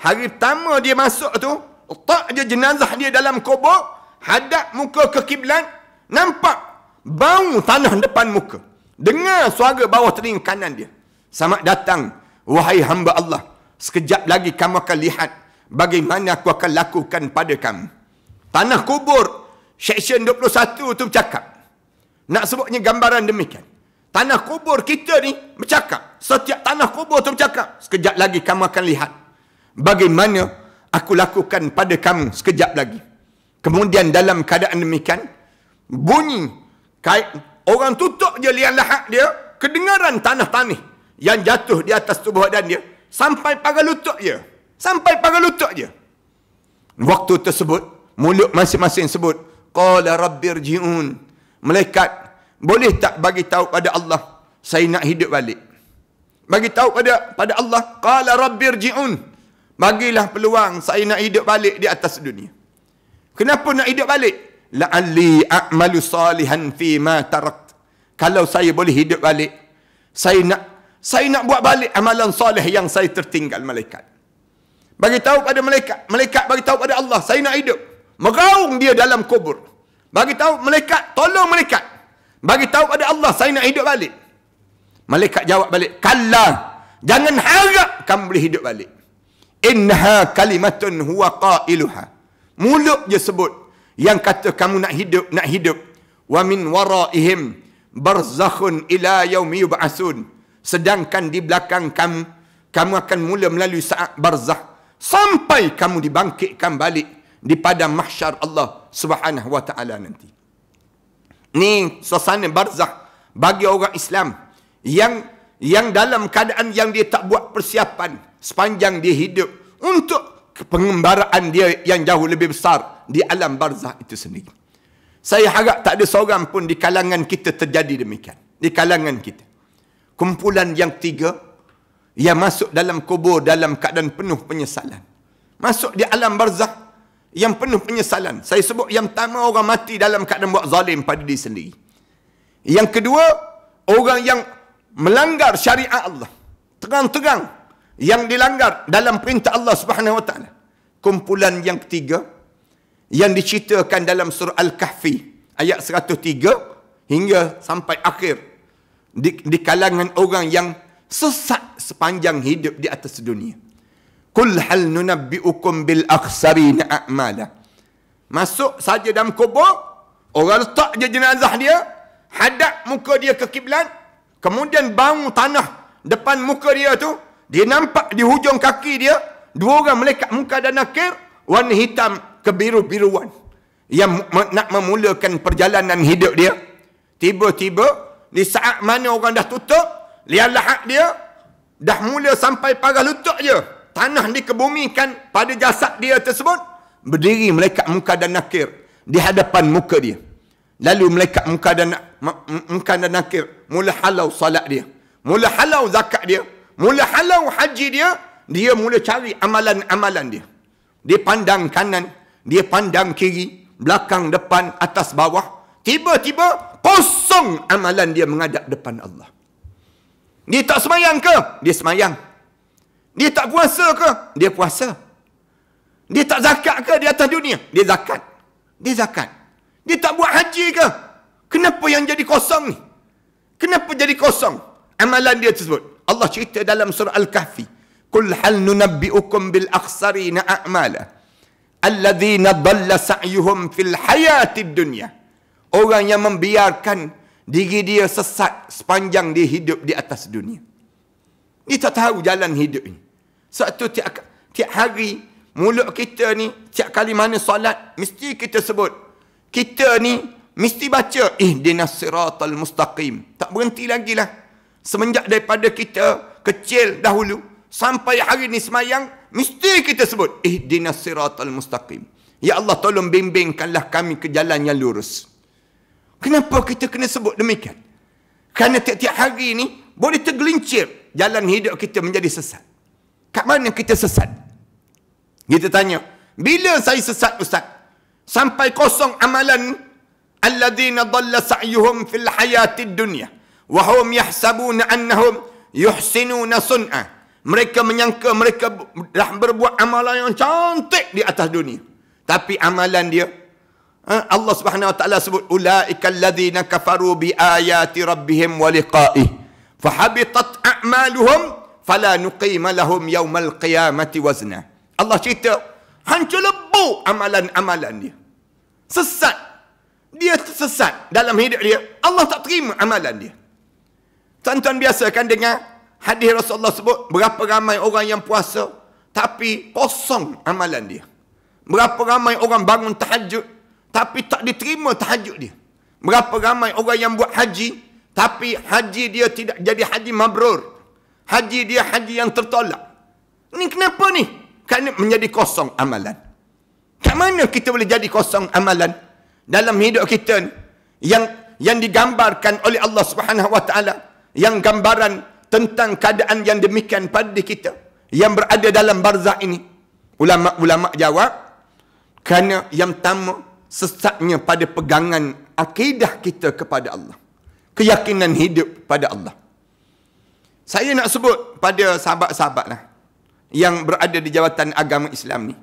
Hari pertama dia masuk tu. Letak je jenazah dia dalam kubur. Hadap muka ke kiblat. Nampak bau tanah depan muka. Dengar suara bawah telinga kanan dia. sama datang. Wahai hamba Allah. Sekejap lagi kamu akan lihat bagaimana aku akan lakukan pada kamu. Tanah kubur, seksyen 21 tu bercakap. Nak sebutnya gambaran demikian. Tanah kubur kita ni bercakap. Setiap tanah kubur tu bercakap. Sekejap lagi kamu akan lihat bagaimana aku lakukan pada kamu sekejap lagi. Kemudian dalam keadaan demikian, bunyi kait orang tutup je liang lahak dia, kedengaran tanah-tanih yang jatuh di atas tubuh dan dia sampai pada lutut dia. Sampai pada lutut dia. Waktu tersebut, mulut masing-masing sebut, Qala Rabbir Ji'un. Malaikat, boleh tak bagi tahu pada Allah, saya nak hidup balik. Bagi tahu pada pada Allah, Qala Rabbir Ji'un. Bagilah peluang saya nak hidup balik di atas dunia. Kenapa nak hidup balik? La'alli a'malu salihan fi ma tarakt. Kalau saya boleh hidup balik, saya nak saya nak buat balik amalan soleh yang saya tertinggal malaikat. Bagi tahu pada malaikat, malaikat bagi tahu pada Allah, saya nak hidup. Meraung dia dalam kubur. Bagi tahu malaikat, tolong malaikat. Bagi tahu pada Allah, saya nak hidup balik. Malaikat jawab balik, "Kalla, jangan harap kamu boleh hidup balik." Innaha kalimatun huwa qailuha. Mulut je sebut yang kata kamu nak hidup, nak hidup. Wa min waraihim barzakhun ila yaumi yub'atsun. Sedangkan di belakang kamu, kamu akan mula melalui saat barzah. Sampai kamu dibangkitkan balik di pada mahsyar Allah subhanahu wa ta'ala nanti. Ini suasana barzah bagi orang Islam yang yang dalam keadaan yang dia tak buat persiapan sepanjang dia hidup untuk pengembaraan dia yang jauh lebih besar di alam barzah itu sendiri. Saya harap tak ada seorang pun di kalangan kita terjadi demikian. Di kalangan kita kumpulan yang tiga yang masuk dalam kubur dalam keadaan penuh penyesalan. Masuk di alam barzah yang penuh penyesalan. Saya sebut yang pertama orang mati dalam keadaan buat zalim pada diri sendiri. Yang kedua, orang yang melanggar syariat Allah. Terang-terang yang dilanggar dalam perintah Allah Subhanahu Wa Taala. Kumpulan yang ketiga yang diceritakan dalam surah Al-Kahfi ayat 103 hingga sampai akhir di, di kalangan orang yang sesat sepanjang hidup di atas dunia. Kul hal nunabbi'ukum bil akhsarin a'mala. Masuk saja dalam kubur, orang letak je jenazah dia, hadap muka dia ke kiblat, kemudian bangun tanah depan muka dia tu, dia nampak di hujung kaki dia dua orang melekat muka dan nakir, warna hitam kebiru-biruan yang nak memulakan perjalanan hidup dia. Tiba-tiba di saat mana orang dah tutup, lihatlah lahak dia, dah mula sampai parah lutut je. Tanah dikebumikan pada jasad dia tersebut, berdiri malaikat muka dan nakir di hadapan muka dia. Lalu malaikat muka dan muka dan nakir mula halau salat dia. Mula halau zakat dia. Mula halau haji dia. Dia mula cari amalan-amalan dia. Dia pandang kanan. Dia pandang kiri. Belakang, depan, atas, bawah. Tiba-tiba kosong amalan dia menghadap depan Allah. Dia tak semayang ke? Dia semayang. Dia tak puasa ke? Dia puasa. Dia tak zakat ke di atas dunia? Dia zakat. Dia zakat. Dia tak buat haji ke? Kenapa yang jadi kosong ni? Kenapa jadi kosong amalan dia tersebut? Allah cerita dalam surah Al-Kahfi. Kul hal nunabbi'ukum bil akhsarina a'mala. Alladzina dalla sa'yuhum fil hayati dunya. Orang yang membiarkan diri dia sesat sepanjang dia hidup di atas dunia. Dia tak tahu jalan hidup ini. Satu tiap, tiap hari mulut kita ni, tiap kali mana solat, mesti kita sebut. Kita ni mesti baca, eh dinasiratal mustaqim. Tak berhenti lagi lah. Semenjak daripada kita kecil dahulu, sampai hari ni semayang, mesti kita sebut, eh dinasiratal mustaqim. Ya Allah tolong bimbingkanlah kami ke jalan yang lurus. Kenapa kita kena sebut demikian? Kerana tiap-tiap hari ini boleh tergelincir jalan hidup kita menjadi sesat. Kat mana kita sesat? Kita tanya, bila saya sesat Ustaz? Sampai kosong amalan alladzina dhalla sa'yuhum fil hayati dunya wahum hum yahsabuna annahum yuhsinuna sun'a. Mereka menyangka mereka dah berbuat amalan yang cantik di atas dunia. Tapi amalan dia Ha? Allah Subhanahu wa taala sebut ulaika alladhina kafaru bi ayati rabbihim wa liqa'i fahabitat a'maluhum fala nuqima lahum yawmal qiyamati wazna Allah cerita hancur lebu amalan-amalan dia sesat dia tersesat dalam hidup dia Allah tak terima amalan dia tuan-tuan biasa kan dengar hadis Rasulullah sebut berapa ramai orang yang puasa tapi kosong amalan dia berapa ramai orang bangun tahajud tapi tak diterima tahajud dia. Berapa ramai orang yang buat haji tapi haji dia tidak jadi haji mabrur. Haji dia haji yang tertolak. Ini kenapa ni? Kerana menjadi kosong amalan. Kat mana kita boleh jadi kosong amalan dalam hidup kita yang yang digambarkan oleh Allah Subhanahu wa yang gambaran tentang keadaan yang demikian pada kita yang berada dalam barzah ini ulama-ulama jawab kerana yang pertama sesatnya pada pegangan akidah kita kepada Allah. Keyakinan hidup pada Allah. Saya nak sebut pada sahabat sahabat lah yang berada di jawatan agama Islam ni.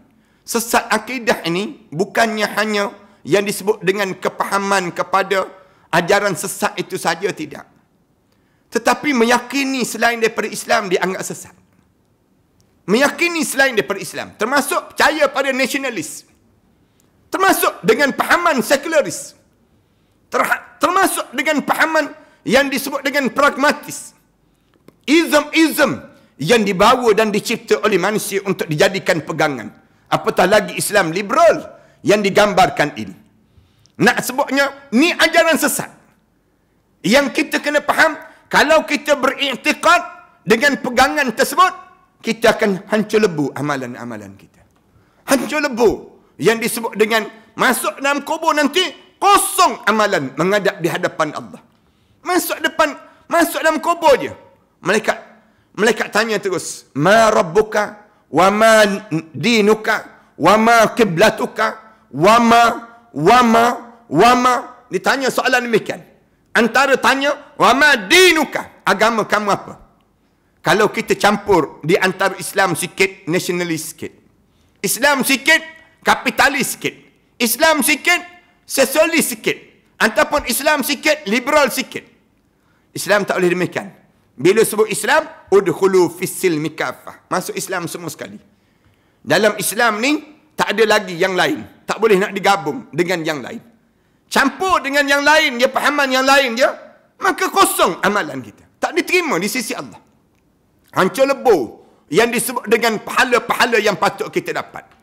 Sesat akidah ini bukannya hanya yang disebut dengan kepahaman kepada ajaran sesat itu saja tidak. Tetapi meyakini selain daripada Islam dianggap sesat. Meyakini selain daripada Islam termasuk percaya pada nasionalis. Termasuk dengan pahaman sekularis. termasuk dengan pahaman yang disebut dengan pragmatis. ism-ism yang dibawa dan dicipta oleh manusia untuk dijadikan pegangan. Apatah lagi Islam liberal yang digambarkan ini. Nak sebutnya, ni ajaran sesat. Yang kita kena faham, kalau kita beriktikad dengan pegangan tersebut, kita akan hancur lebu amalan-amalan kita. Hancur lebu yang disebut dengan masuk dalam kubur nanti kosong amalan menghadap di hadapan Allah. Masuk depan masuk dalam kubur je. Malaikat malaikat tanya terus, "Ma rabbuka wa ma dinuka wa ma qiblatuka wa ma wa ma wa ma" ditanya soalan demikian. Antara tanya, "Wa ma dinuka? Agama kamu apa?" Kalau kita campur di antara Islam sikit, nasionalis sikit. Islam sikit, kapitalis sikit. Islam sikit, sosialis sikit. Ataupun Islam sikit, liberal sikit. Islam tak boleh demikian. Bila sebut Islam, udhulu fisil mikafah. Masuk Islam semua sekali. Dalam Islam ni, tak ada lagi yang lain. Tak boleh nak digabung dengan yang lain. Campur dengan yang lain, dia pahaman yang lain dia, maka kosong amalan kita. Tak diterima di sisi Allah. Hancur lebur yang disebut dengan pahala-pahala yang patut kita dapat.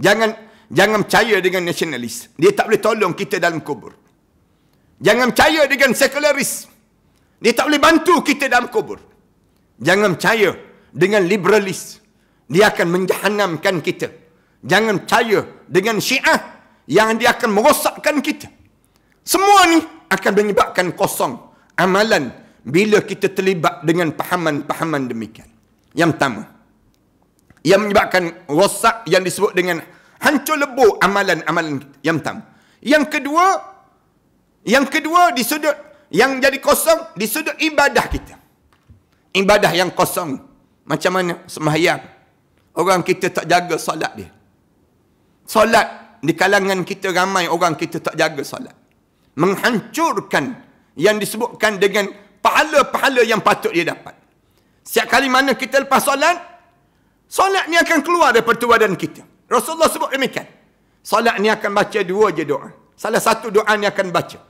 Jangan jangan percaya dengan nasionalis. Dia tak boleh tolong kita dalam kubur. Jangan percaya dengan sekularis. Dia tak boleh bantu kita dalam kubur. Jangan percaya dengan liberalis. Dia akan menjahanamkan kita. Jangan percaya dengan syiah yang dia akan merosakkan kita. Semua ni akan menyebabkan kosong amalan bila kita terlibat dengan pahaman-pahaman demikian. Yang pertama yang menyebabkan rosak yang disebut dengan hancur lebur amalan-amalan yang tam. Yang kedua, yang kedua di sudut yang jadi kosong di sudut ibadah kita. Ibadah yang kosong. Macam mana sembahyang? Orang kita tak jaga solat dia. Solat di kalangan kita ramai orang kita tak jaga solat. Menghancurkan yang disebutkan dengan pahala-pahala yang patut dia dapat. Setiap kali mana kita lepas solat, Solat ni akan keluar daripada tua dan kita. Rasulullah sebut demikian. Solat ni akan baca dua je doa. Salah satu doa ni akan baca.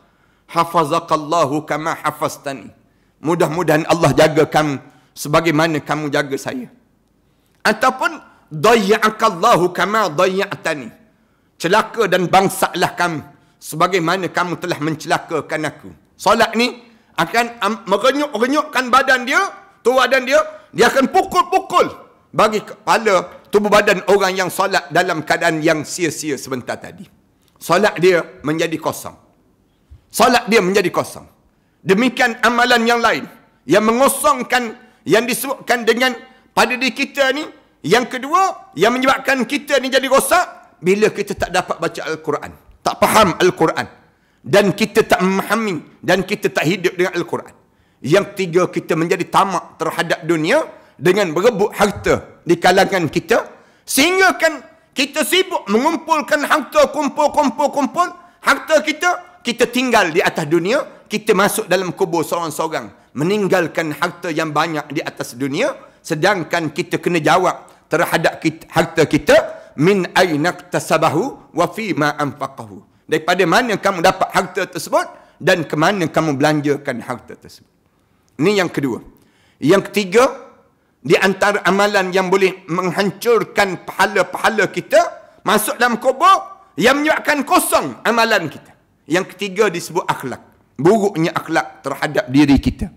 Hafazakallahu kama hafaztani. Mudah-mudahan Allah jaga kamu sebagaimana kamu jaga saya. Ataupun dayya'akallahu kama dayya'tani. Celaka dan bangsaklah kamu sebagaimana kamu telah mencelakakan aku. Solat ni akan merenyuk-renyukkan badan dia, tubuh dan dia, dia akan pukul-pukul bagi kepala tubuh badan orang yang solat dalam keadaan yang sia-sia sebentar tadi. Solat dia menjadi kosong. Solat dia menjadi kosong. Demikian amalan yang lain yang mengosongkan yang disebutkan dengan pada diri kita ni yang kedua yang menyebabkan kita ni jadi rosak bila kita tak dapat baca al-Quran, tak faham al-Quran dan kita tak memahami dan kita tak hidup dengan al-Quran. Yang ketiga kita menjadi tamak terhadap dunia dengan berebut harta di kalangan kita kan kita sibuk mengumpulkan harta kumpul-kumpul-kumpul harta kita kita tinggal di atas dunia kita masuk dalam kubur seorang-seorang meninggalkan harta yang banyak di atas dunia sedangkan kita kena jawab terhadap kita, harta kita min aina tasabahu wa fi ma anfaqahu daripada mana kamu dapat harta tersebut dan ke mana kamu belanjakan harta tersebut ini yang kedua yang ketiga di antara amalan yang boleh menghancurkan pahala-pahala kita masuk dalam kubur yang menyebabkan kosong amalan kita. Yang ketiga disebut akhlak. Buruknya akhlak terhadap diri kita.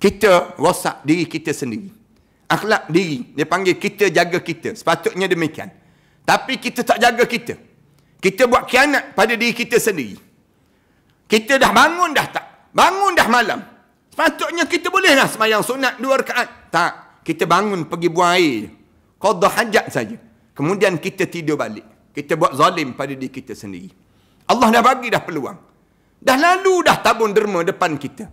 Kita rosak diri kita sendiri. Akhlak diri. Dia panggil kita jaga kita. Sepatutnya demikian. Tapi kita tak jaga kita. Kita buat kianat pada diri kita sendiri. Kita dah bangun dah tak? Bangun dah malam. Sepatutnya kita bolehlah semayang sunat dua rekaat. Tak kita bangun pergi buang air je. Qadha hajat saja. Kemudian kita tidur balik. Kita buat zalim pada diri kita sendiri. Allah dah bagi dah peluang. Dah lalu dah tabun derma depan kita.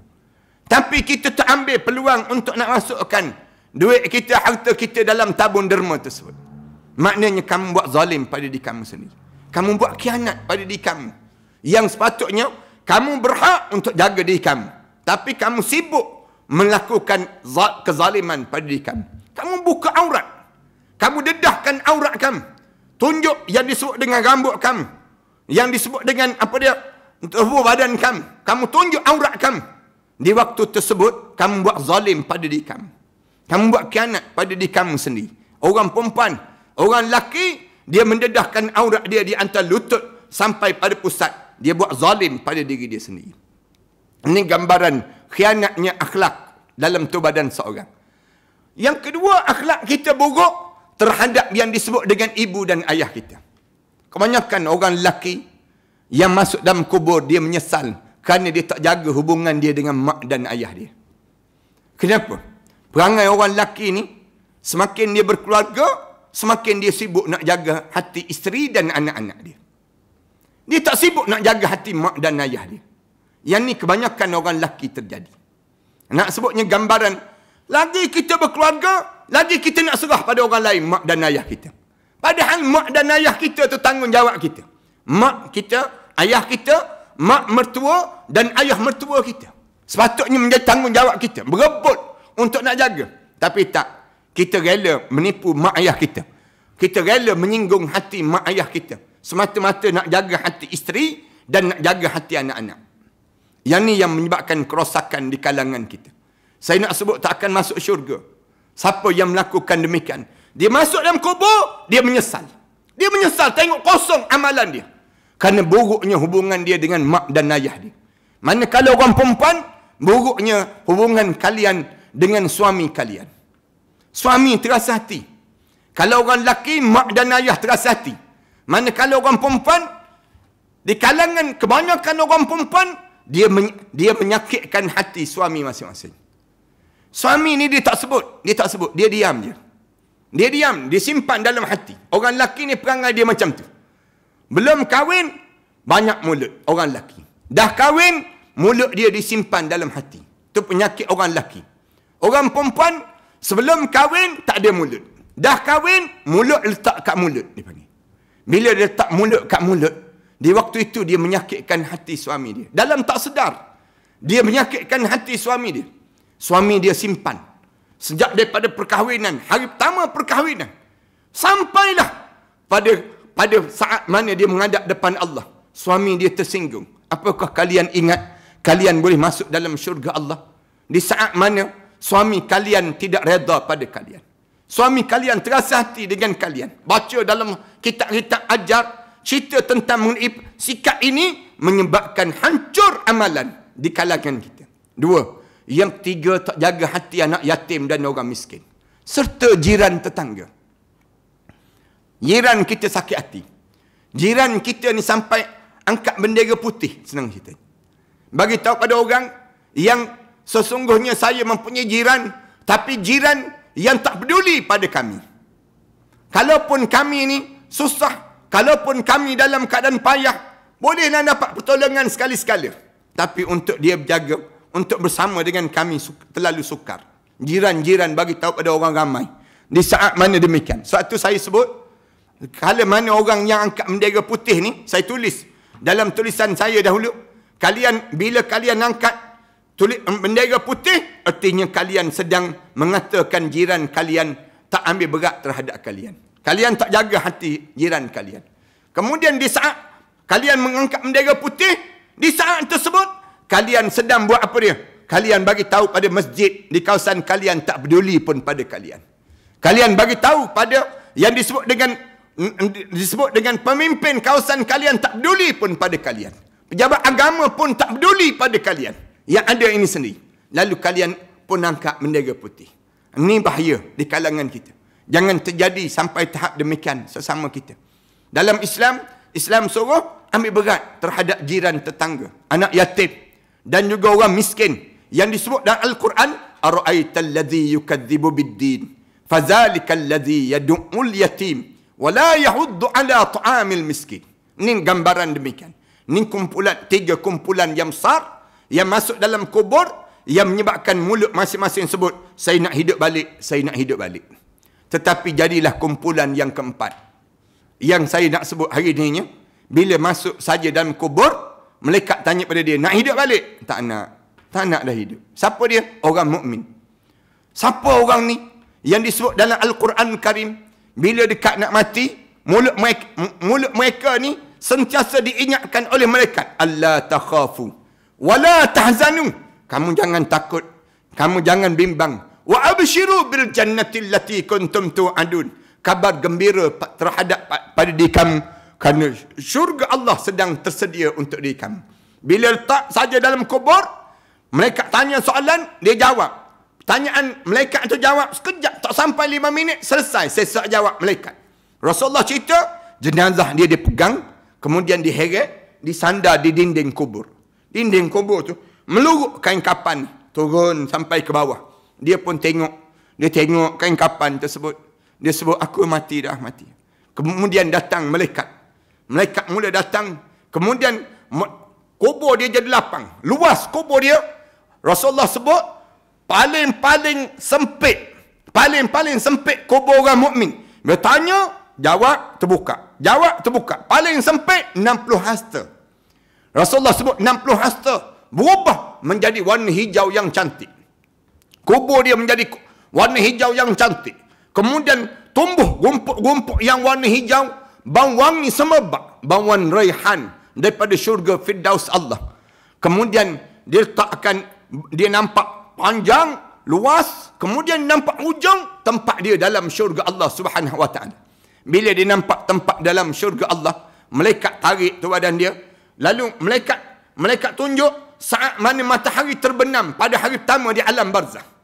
Tapi kita tak ambil peluang untuk nak masukkan duit kita, harta kita dalam tabun derma tersebut. Maknanya kamu buat zalim pada diri kamu sendiri. Kamu buat kianat pada diri kamu. Yang sepatutnya kamu berhak untuk jaga diri kamu. Tapi kamu sibuk melakukan kezaliman pada diri kamu. Kamu buka aurat. Kamu dedahkan aurat kamu. Tunjuk yang disebut dengan rambut kamu. Yang disebut dengan apa dia? Tubuh badan kamu. Kamu tunjuk aurat kamu. Di waktu tersebut, kamu buat zalim pada diri kamu. Kamu buat kianat pada diri kamu sendiri. Orang perempuan, orang lelaki, dia mendedahkan aurat dia di antara lutut sampai pada pusat. Dia buat zalim pada diri dia sendiri. Ini gambaran khianatnya akhlak dalam tu badan seorang. Yang kedua, akhlak kita buruk terhadap yang disebut dengan ibu dan ayah kita. Kebanyakan orang lelaki yang masuk dalam kubur, dia menyesal kerana dia tak jaga hubungan dia dengan mak dan ayah dia. Kenapa? Perangai orang lelaki ni, semakin dia berkeluarga, semakin dia sibuk nak jaga hati isteri dan anak-anak dia. Dia tak sibuk nak jaga hati mak dan ayah dia. Yang ni kebanyakan orang lelaki terjadi. Nak sebutnya gambaran. Lagi kita berkeluarga, lagi kita nak serah pada orang lain, mak dan ayah kita. Padahal mak dan ayah kita tu tanggungjawab kita. Mak kita, ayah kita, mak mertua dan ayah mertua kita. Sepatutnya menjadi tanggungjawab kita. Berebut untuk nak jaga. Tapi tak. Kita rela menipu mak ayah kita. Kita rela menyinggung hati mak ayah kita. Semata-mata nak jaga hati isteri dan nak jaga hati anak-anak. Yang ni yang menyebabkan kerosakan di kalangan kita. Saya nak sebut tak akan masuk syurga. Siapa yang melakukan demikian. Dia masuk dalam kubur, dia menyesal. Dia menyesal tengok kosong amalan dia. Kerana buruknya hubungan dia dengan mak dan ayah dia. Manakala orang perempuan, buruknya hubungan kalian dengan suami kalian. Suami terasa hati. Kalau orang lelaki, mak dan ayah terasa hati. Manakala orang perempuan, di kalangan kebanyakan orang perempuan, dia men, dia menyakitkan hati suami masing-masing. Suami ni dia tak sebut, dia tak sebut, dia diam je. Dia diam, dia simpan dalam hati. Orang lelaki ni perangai dia macam tu. Belum kahwin, banyak mulut orang lelaki. Dah kahwin, mulut dia disimpan dalam hati. Tu penyakit orang lelaki. Orang perempuan, sebelum kahwin, tak ada mulut. Dah kahwin, mulut letak kat mulut. Dia panggil. Bila dia letak mulut kat mulut, di waktu itu dia menyakitkan hati suami dia. Dalam tak sedar. Dia menyakitkan hati suami dia. Suami dia simpan. Sejak daripada perkahwinan. Hari pertama perkahwinan. Sampailah pada pada saat mana dia menghadap depan Allah. Suami dia tersinggung. Apakah kalian ingat kalian boleh masuk dalam syurga Allah? Di saat mana suami kalian tidak reda pada kalian. Suami kalian terasa hati dengan kalian. Baca dalam kitab-kitab ajar cerita tentang mengenai sikap ini menyebabkan hancur amalan di kalangan kita. Dua, yang ketiga tak jaga hati anak yatim dan orang miskin. Serta jiran tetangga. Jiran kita sakit hati. Jiran kita ni sampai angkat bendera putih senang cerita. Bagi tahu pada orang yang sesungguhnya saya mempunyai jiran tapi jiran yang tak peduli pada kami. Kalaupun kami ni susah Kalaupun kami dalam keadaan payah, boleh nak dapat pertolongan sekali-sekala. Tapi untuk dia berjaga, untuk bersama dengan kami terlalu sukar. Jiran-jiran bagi tahu pada orang ramai. Di saat mana demikian. Sebab itu saya sebut, kalau mana orang yang angkat bendera putih ni, saya tulis dalam tulisan saya dahulu. Kalian, bila kalian angkat tulis bendera putih, artinya kalian sedang mengatakan jiran kalian tak ambil berat terhadap kalian. Kalian tak jaga hati jiran kalian. Kemudian di saat kalian mengangkat bendera putih, di saat tersebut kalian sedang buat apa dia? Kalian bagi tahu pada masjid di kawasan kalian tak peduli pun pada kalian. Kalian bagi tahu pada yang disebut dengan mm, disebut dengan pemimpin kawasan kalian tak peduli pun pada kalian. Pejabat agama pun tak peduli pada kalian. Yang ada ini sendiri. Lalu kalian pun angkat bendera putih. Ini bahaya di kalangan kita. Jangan terjadi sampai tahap demikian sesama kita. Dalam Islam, Islam suruh ambil berat terhadap jiran tetangga, anak yatim dan juga orang miskin yang disebut dalam Al-Quran ara'aital ladzi yukadzibu biddin fadzalika alladzi yad'ul yatim wa la yahuddu ala ta'amil miskin. Ini gambaran demikian. Ini kumpulan tiga kumpulan yang besar yang masuk dalam kubur yang menyebabkan mulut masing-masing sebut saya nak hidup balik, saya nak hidup balik tetapi jadilah kumpulan yang keempat. Yang saya nak sebut hari ini, bila masuk saja dalam kubur, mereka tanya pada dia, nak hidup balik? Tak nak. Tak nak dah hidup. Siapa dia? Orang mukmin. Siapa orang ni? Yang disebut dalam Al-Quran Karim, bila dekat nak mati, mulut mereka, mulut mereka ni sentiasa diingatkan oleh mereka. Allah takhafu. Wala tahzanu. Kamu jangan takut. Kamu jangan bimbang wa abshiru bil jannati allati kuntum tu'adun kabar gembira terhadap pada diri kamu kerana syurga Allah sedang tersedia untuk diri kamu bila letak saja dalam kubur mereka tanya soalan dia jawab tanyaan mereka itu jawab sekejap tak sampai lima minit selesai sesak jawab mereka Rasulullah cerita jenazah dia dipegang kemudian diheret disandar di dinding kubur dinding kubur tu meluruk kain kapan turun sampai ke bawah dia pun tengok. Dia tengok kain kapan tersebut. Dia sebut, aku mati dah mati. Kemudian datang melekat, melekat mula datang. Kemudian kubur dia jadi lapang. Luas kubur dia. Rasulullah sebut, paling-paling sempit. Paling-paling sempit kubur orang mukmin. Dia tanya, jawab terbuka. Jawab terbuka. Paling sempit, 60 hasta. Rasulullah sebut 60 hasta. Berubah menjadi warna hijau yang cantik. Kubur dia menjadi warna hijau yang cantik. Kemudian tumbuh rumput-rumput yang warna hijau. Bau wangi semerbak. Bauan raihan daripada syurga Firdaus Allah. Kemudian dia tak akan dia nampak panjang, luas. Kemudian nampak ujung tempat dia dalam syurga Allah subhanahu wa ta'ala. Bila dia nampak tempat dalam syurga Allah, malaikat tarik tu badan dia. Lalu malaikat malaikat tunjuk saat mana matahari terbenam pada hari pertama di alam barzah.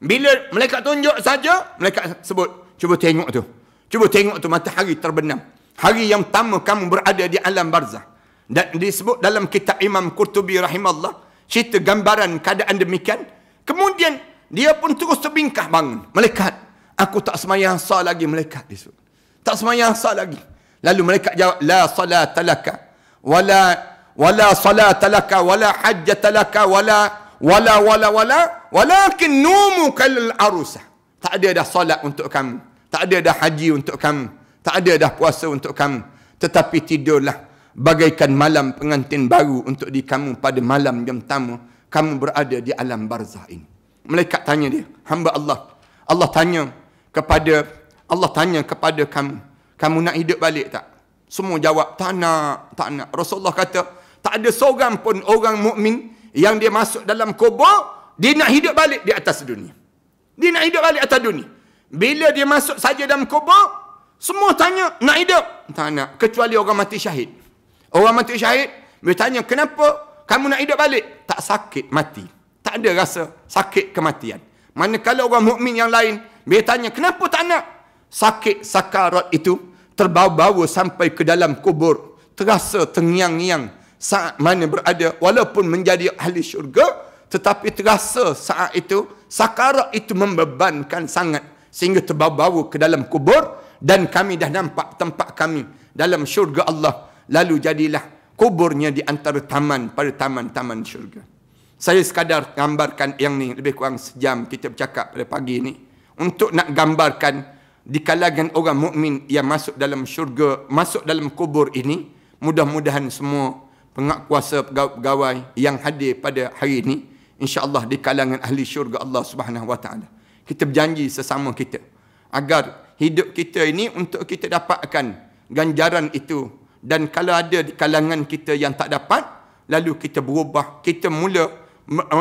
Bila mereka tunjuk saja, mereka sebut, cuba tengok tu. Cuba tengok tu matahari terbenam. Hari yang pertama kamu berada di alam barzah. Dan disebut dalam kitab Imam Qurtubi rahimahullah. Cerita gambaran keadaan demikian. Kemudian dia pun terus terbingkah bangun. Malaikat. Aku tak semayang sah lagi malaikat. Disebut. Tak semayang sah lagi. Lalu mereka jawab. La salatalaka. Wala, wala salatalaka. Wala hajjatalaka. Wala wala wala wala walakin numu kal arusa tak ada dah untuk kamu tak ada dah haji untuk kamu tak ada dah puasa untuk kamu tetapi tidurlah bagaikan malam pengantin baru untuk di kamu pada malam yang tamu kamu berada di alam barzah ini malaikat tanya dia hamba Allah Allah tanya kepada Allah tanya kepada kamu kamu nak hidup balik tak semua jawab tak nak tak nak Rasulullah kata tak ada seorang pun orang mukmin yang dia masuk dalam kubur, dia nak hidup balik di atas dunia. Dia nak hidup balik atas dunia. Bila dia masuk saja dalam kubur, semua tanya, nak hidup? Tak nak. Kecuali orang mati syahid. Orang mati syahid, dia tanya, kenapa kamu nak hidup balik? Tak sakit, mati. Tak ada rasa sakit kematian. Manakala orang mukmin yang lain, dia tanya, kenapa tak nak? Sakit sakarat itu terbawa-bawa sampai ke dalam kubur. Terasa tengiang-ngiang saat mana berada walaupun menjadi ahli syurga tetapi terasa saat itu sakarat itu membebankan sangat sehingga terbawa-bawa ke dalam kubur dan kami dah nampak tempat kami dalam syurga Allah lalu jadilah kuburnya di antara taman pada taman-taman syurga saya sekadar gambarkan yang ni lebih kurang sejam kita bercakap pada pagi ini untuk nak gambarkan di kalangan orang mukmin yang masuk dalam syurga masuk dalam kubur ini mudah-mudahan semua penguasa pegawai-pegawai yang hadir pada hari ini insya-Allah di kalangan ahli syurga Allah Subhanahu wa taala. Kita berjanji sesama kita agar hidup kita ini untuk kita dapatkan ganjaran itu dan kalau ada di kalangan kita yang tak dapat lalu kita berubah kita mula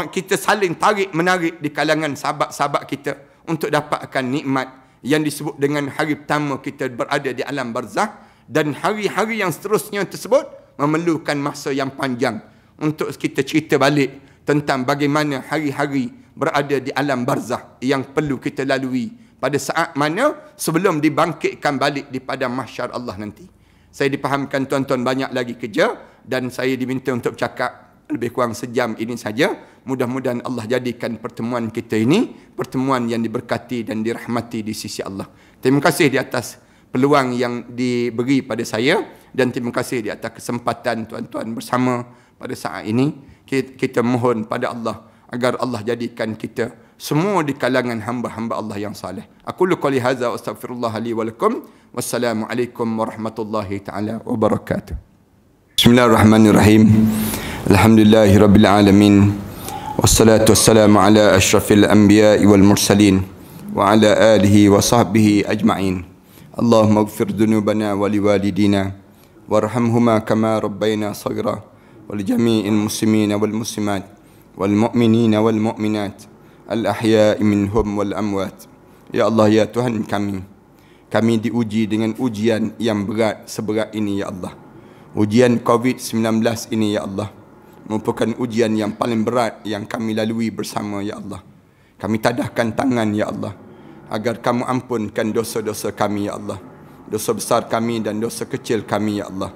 kita saling tarik menarik di kalangan sahabat-sahabat kita untuk dapatkan nikmat yang disebut dengan hari pertama kita berada di alam barzah dan hari-hari yang seterusnya tersebut memerlukan masa yang panjang untuk kita cerita balik tentang bagaimana hari-hari berada di alam barzah yang perlu kita lalui pada saat mana sebelum dibangkitkan balik di pada mahsyar Allah nanti. Saya dipahamkan tuan-tuan banyak lagi kerja dan saya diminta untuk cakap lebih kurang sejam ini saja. Mudah-mudahan Allah jadikan pertemuan kita ini pertemuan yang diberkati dan dirahmati di sisi Allah. Terima kasih di atas peluang yang diberi pada saya dan terima kasih di atas kesempatan tuan-tuan bersama pada saat ini kita mohon pada Allah agar Allah jadikan kita semua di kalangan hamba-hamba Allah yang saleh. Aku lu qali hadza wa astaghfirullah li wa lakum. Wassalamualaikum warahmatullahi taala wabarakatuh. Bismillahirrahmanirrahim. Alhamdulillahirabbil alamin. Wassalatu wassalamu ala asyrafil anbiya wal mursalin wa ala alihi wa sahbihi ajma'in. اللهم اغفر ذنوبنا ولوالدينا وارحمهما كما ربينا صغرا ولجميع المسلمين والمسلمات والمؤمنين والمؤمنات الأحياء منهم والأموات يا الله يا تهن كمي kami diuji dengan ujian yang berat seberat ini ya Allah. Ujian COVID-19 ini ya Allah merupakan ujian yang paling berat yang kami lalui bersama ya Allah. Kami tadahkan tangan ya Allah agar kamu ampunkan dosa-dosa kami ya Allah. Dosa besar kami dan dosa kecil kami ya Allah.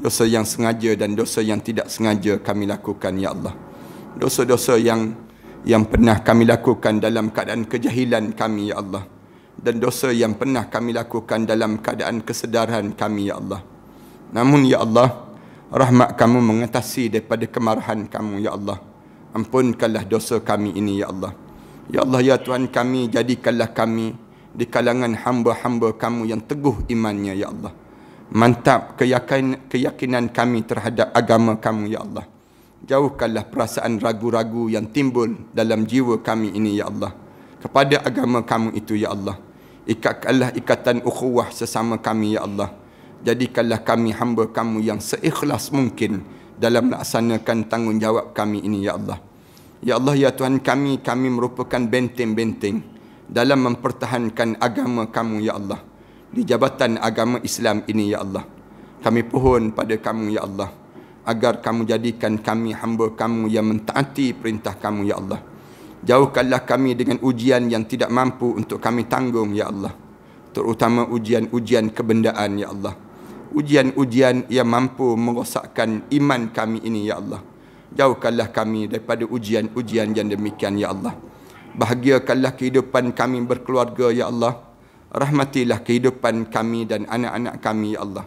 Dosa yang sengaja dan dosa yang tidak sengaja kami lakukan ya Allah. Dosa-dosa yang yang pernah kami lakukan dalam keadaan kejahilan kami ya Allah. Dan dosa yang pernah kami lakukan dalam keadaan kesedaran kami ya Allah. Namun ya Allah, rahmat kamu mengatasi daripada kemarahan kamu ya Allah. Ampunkanlah dosa kami ini ya Allah. Ya Allah ya Tuhan kami jadikanlah kami di kalangan hamba-hamba kamu yang teguh imannya ya Allah. Mantap keyakinan keyakinan kami terhadap agama kamu ya Allah. Jauhkanlah perasaan ragu-ragu yang timbul dalam jiwa kami ini ya Allah. Kepada agama kamu itu ya Allah. Ikatkanlah ikatan ukhuwah sesama kami ya Allah. Jadikanlah kami hamba kamu yang seikhlas mungkin dalam melaksanakan tanggungjawab kami ini ya Allah. Ya Allah, Ya Tuhan kami, kami merupakan benteng-benteng dalam mempertahankan agama kamu, Ya Allah. Di jabatan agama Islam ini, Ya Allah. Kami pohon pada kamu, Ya Allah. Agar kamu jadikan kami hamba kamu yang mentaati perintah kamu, Ya Allah. Jauhkanlah kami dengan ujian yang tidak mampu untuk kami tanggung, Ya Allah. Terutama ujian-ujian kebendaan, Ya Allah. Ujian-ujian yang mampu merosakkan iman kami ini, Ya Allah jauhkanlah kami daripada ujian-ujian yang demikian ya Allah bahagiakanlah kehidupan kami berkeluarga ya Allah rahmatilah kehidupan kami dan anak-anak kami ya Allah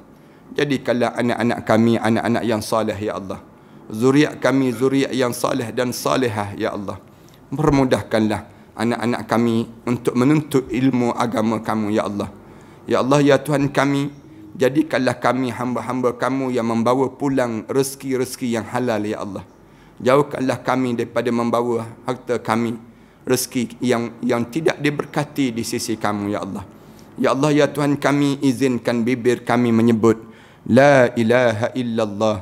jadikanlah anak-anak kami anak-anak yang saleh ya Allah zuriat kami zuriat yang saleh dan salehah ya Allah permudahkanlah anak-anak kami untuk menuntut ilmu agama kamu ya Allah ya Allah ya Tuhan kami jadikanlah kami hamba-hamba kamu yang membawa pulang rezeki-rezeki yang halal ya Allah jauhkanlah kami daripada membawa harta kami rezeki yang yang tidak diberkati di sisi kamu ya Allah ya Allah ya Tuhan kami izinkan bibir kami menyebut la ilaha illallah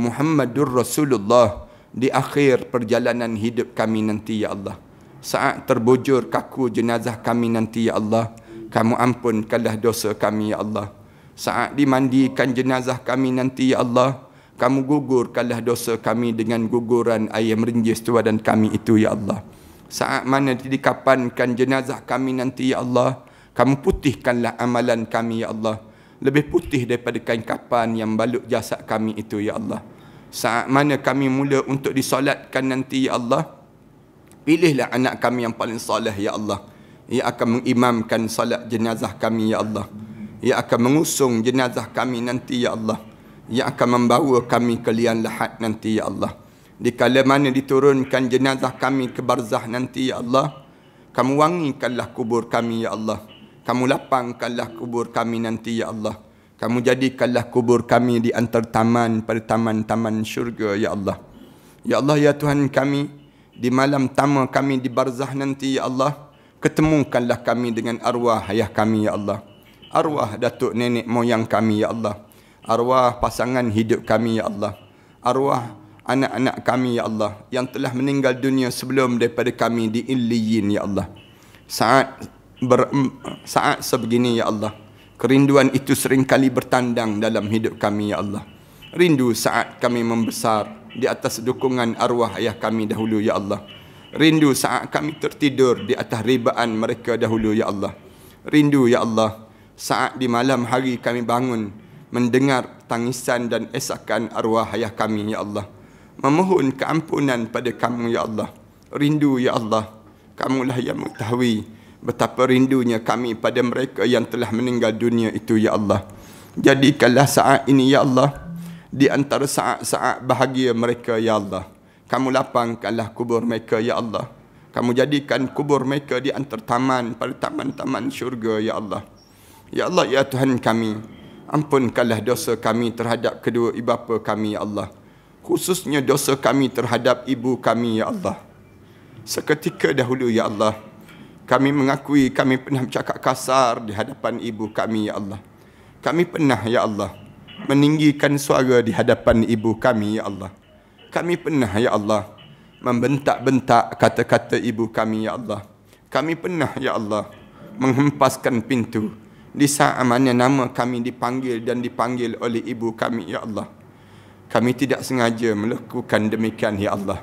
Muhammadur Rasulullah di akhir perjalanan hidup kami nanti ya Allah saat terbujur kaku jenazah kami nanti ya Allah kamu ampunkanlah dosa kami ya Allah saat dimandikan jenazah kami nanti ya Allah kamu gugur, kalah dosa kami dengan guguran air merinjis tua dan kami itu ya Allah. Saat mana dikapankan jenazah kami nanti ya Allah, kamu putihkanlah amalan kami ya Allah. Lebih putih daripada kain kapan yang balut jasad kami itu ya Allah. Saat mana kami mula untuk disolatkan nanti ya Allah, pilihlah anak kami yang paling soleh ya Allah. Ia akan mengimamkan salat jenazah kami ya Allah. Ia akan mengusung jenazah kami nanti ya Allah yang akan membawa kami ke liang lahat nanti ya Allah. Di kala mana diturunkan jenazah kami ke barzah nanti ya Allah, kamu wangikanlah kubur kami ya Allah. Kamu lapangkanlah kubur kami nanti ya Allah. Kamu jadikanlah kubur kami di antar taman pada taman-taman syurga ya Allah. Ya Allah ya Tuhan kami, di malam tama kami di barzah nanti ya Allah, ketemukanlah kami dengan arwah ayah kami ya Allah. Arwah datuk nenek moyang kami ya Allah arwah pasangan hidup kami ya Allah arwah anak-anak kami ya Allah yang telah meninggal dunia sebelum daripada kami di illiyin ya Allah saat ber, mm, saat sebegini ya Allah kerinduan itu seringkali bertandang dalam hidup kami ya Allah rindu saat kami membesar di atas dukungan arwah ayah kami dahulu ya Allah rindu saat kami tertidur di atas ribaan mereka dahulu ya Allah rindu ya Allah saat di malam hari kami bangun mendengar tangisan dan esakan arwah ayah kami, Ya Allah. Memohon keampunan pada kamu, Ya Allah. Rindu, Ya Allah. Kamulah yang mengetahui betapa rindunya kami pada mereka yang telah meninggal dunia itu, Ya Allah. Jadikanlah saat ini, Ya Allah. Di antara saat-saat bahagia mereka, Ya Allah. Kamu lapangkanlah kubur mereka, Ya Allah. Kamu jadikan kubur mereka di antara taman, pada taman-taman syurga, Ya Allah. Ya Allah, Ya Tuhan kami. Ampunkanlah dosa kami terhadap kedua ibu bapa kami, Ya Allah. Khususnya dosa kami terhadap ibu kami, Ya Allah. Seketika dahulu, Ya Allah, kami mengakui kami pernah bercakap kasar di hadapan ibu kami, Ya Allah. Kami pernah, Ya Allah, meninggikan suara di hadapan ibu kami, Ya Allah. Kami pernah, Ya Allah, membentak-bentak kata-kata ibu kami, Ya Allah. Kami pernah, Ya Allah, menghempaskan pintu, di saat mana nama kami dipanggil dan dipanggil oleh ibu kami ya Allah kami tidak sengaja melukakan demikian ya Allah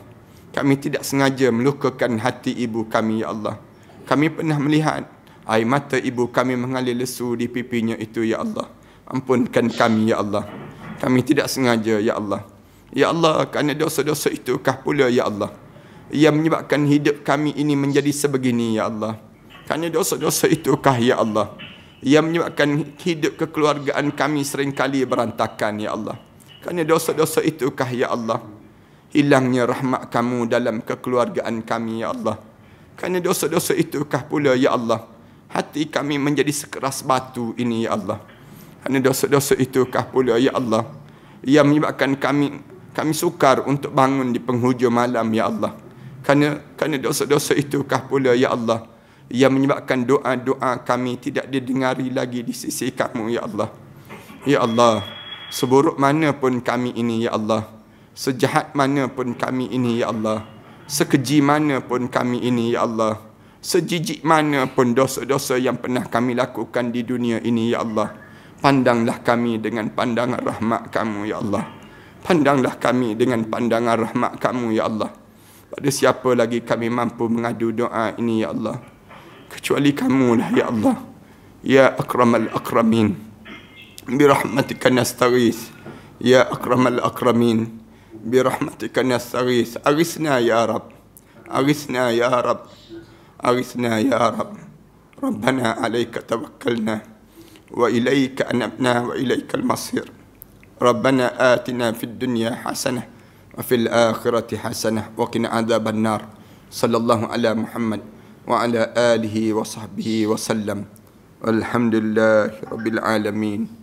kami tidak sengaja melukakan hati ibu kami ya Allah kami pernah melihat air mata ibu kami mengalir lesu di pipinya itu ya Allah ampunkan kami ya Allah kami tidak sengaja ya Allah ya Allah kerana dosa-dosa itu kah pula ya Allah ia menyebabkan hidup kami ini menjadi sebegini ya Allah kerana dosa-dosa itu kah ya Allah yang menyebabkan hidup kekeluargaan kami sering kali berantakan ya Allah kerana dosa-dosa itu kah ya Allah hilangnya rahmat kamu dalam kekeluargaan kami ya Allah kerana dosa-dosa itu kah pula ya Allah hati kami menjadi sekeras batu ini ya Allah kerana dosa-dosa itu kah pula ya Allah yang menyebabkan kami kami sukar untuk bangun di penghujung malam ya Allah kerana kerana dosa-dosa itu kah pula ya Allah yang menyebabkan doa-doa kami tidak didengari lagi di sisi kamu, Ya Allah. Ya Allah, seburuk mana pun kami ini, Ya Allah. Sejahat mana pun kami ini, Ya Allah. Sekeji mana pun kami ini, Ya Allah. Sejijik mana pun dosa-dosa yang pernah kami lakukan di dunia ini, Ya Allah. Pandanglah kami dengan pandangan rahmat kamu, Ya Allah. Pandanglah kami dengan pandangan rahmat kamu, Ya Allah. Pada siapa lagi kami mampu mengadu doa ini, Ya Allah. kecuali kamu lah ya Allah ya akramal akramin birahmatika nastaghis ya akramal برحمتك نستغيث أغثنا يا رب أغثنا يا رب أغثنا يا رب ربنا عليك توكلنا وإليك أنبنا وإليك المصير ربنا آتنا في الدنيا حسنة وفي الآخرة حسنة وقنا عذاب النار صلى الله على محمد وعلى آله وصحبه وسلم والحمد لله رب العالمين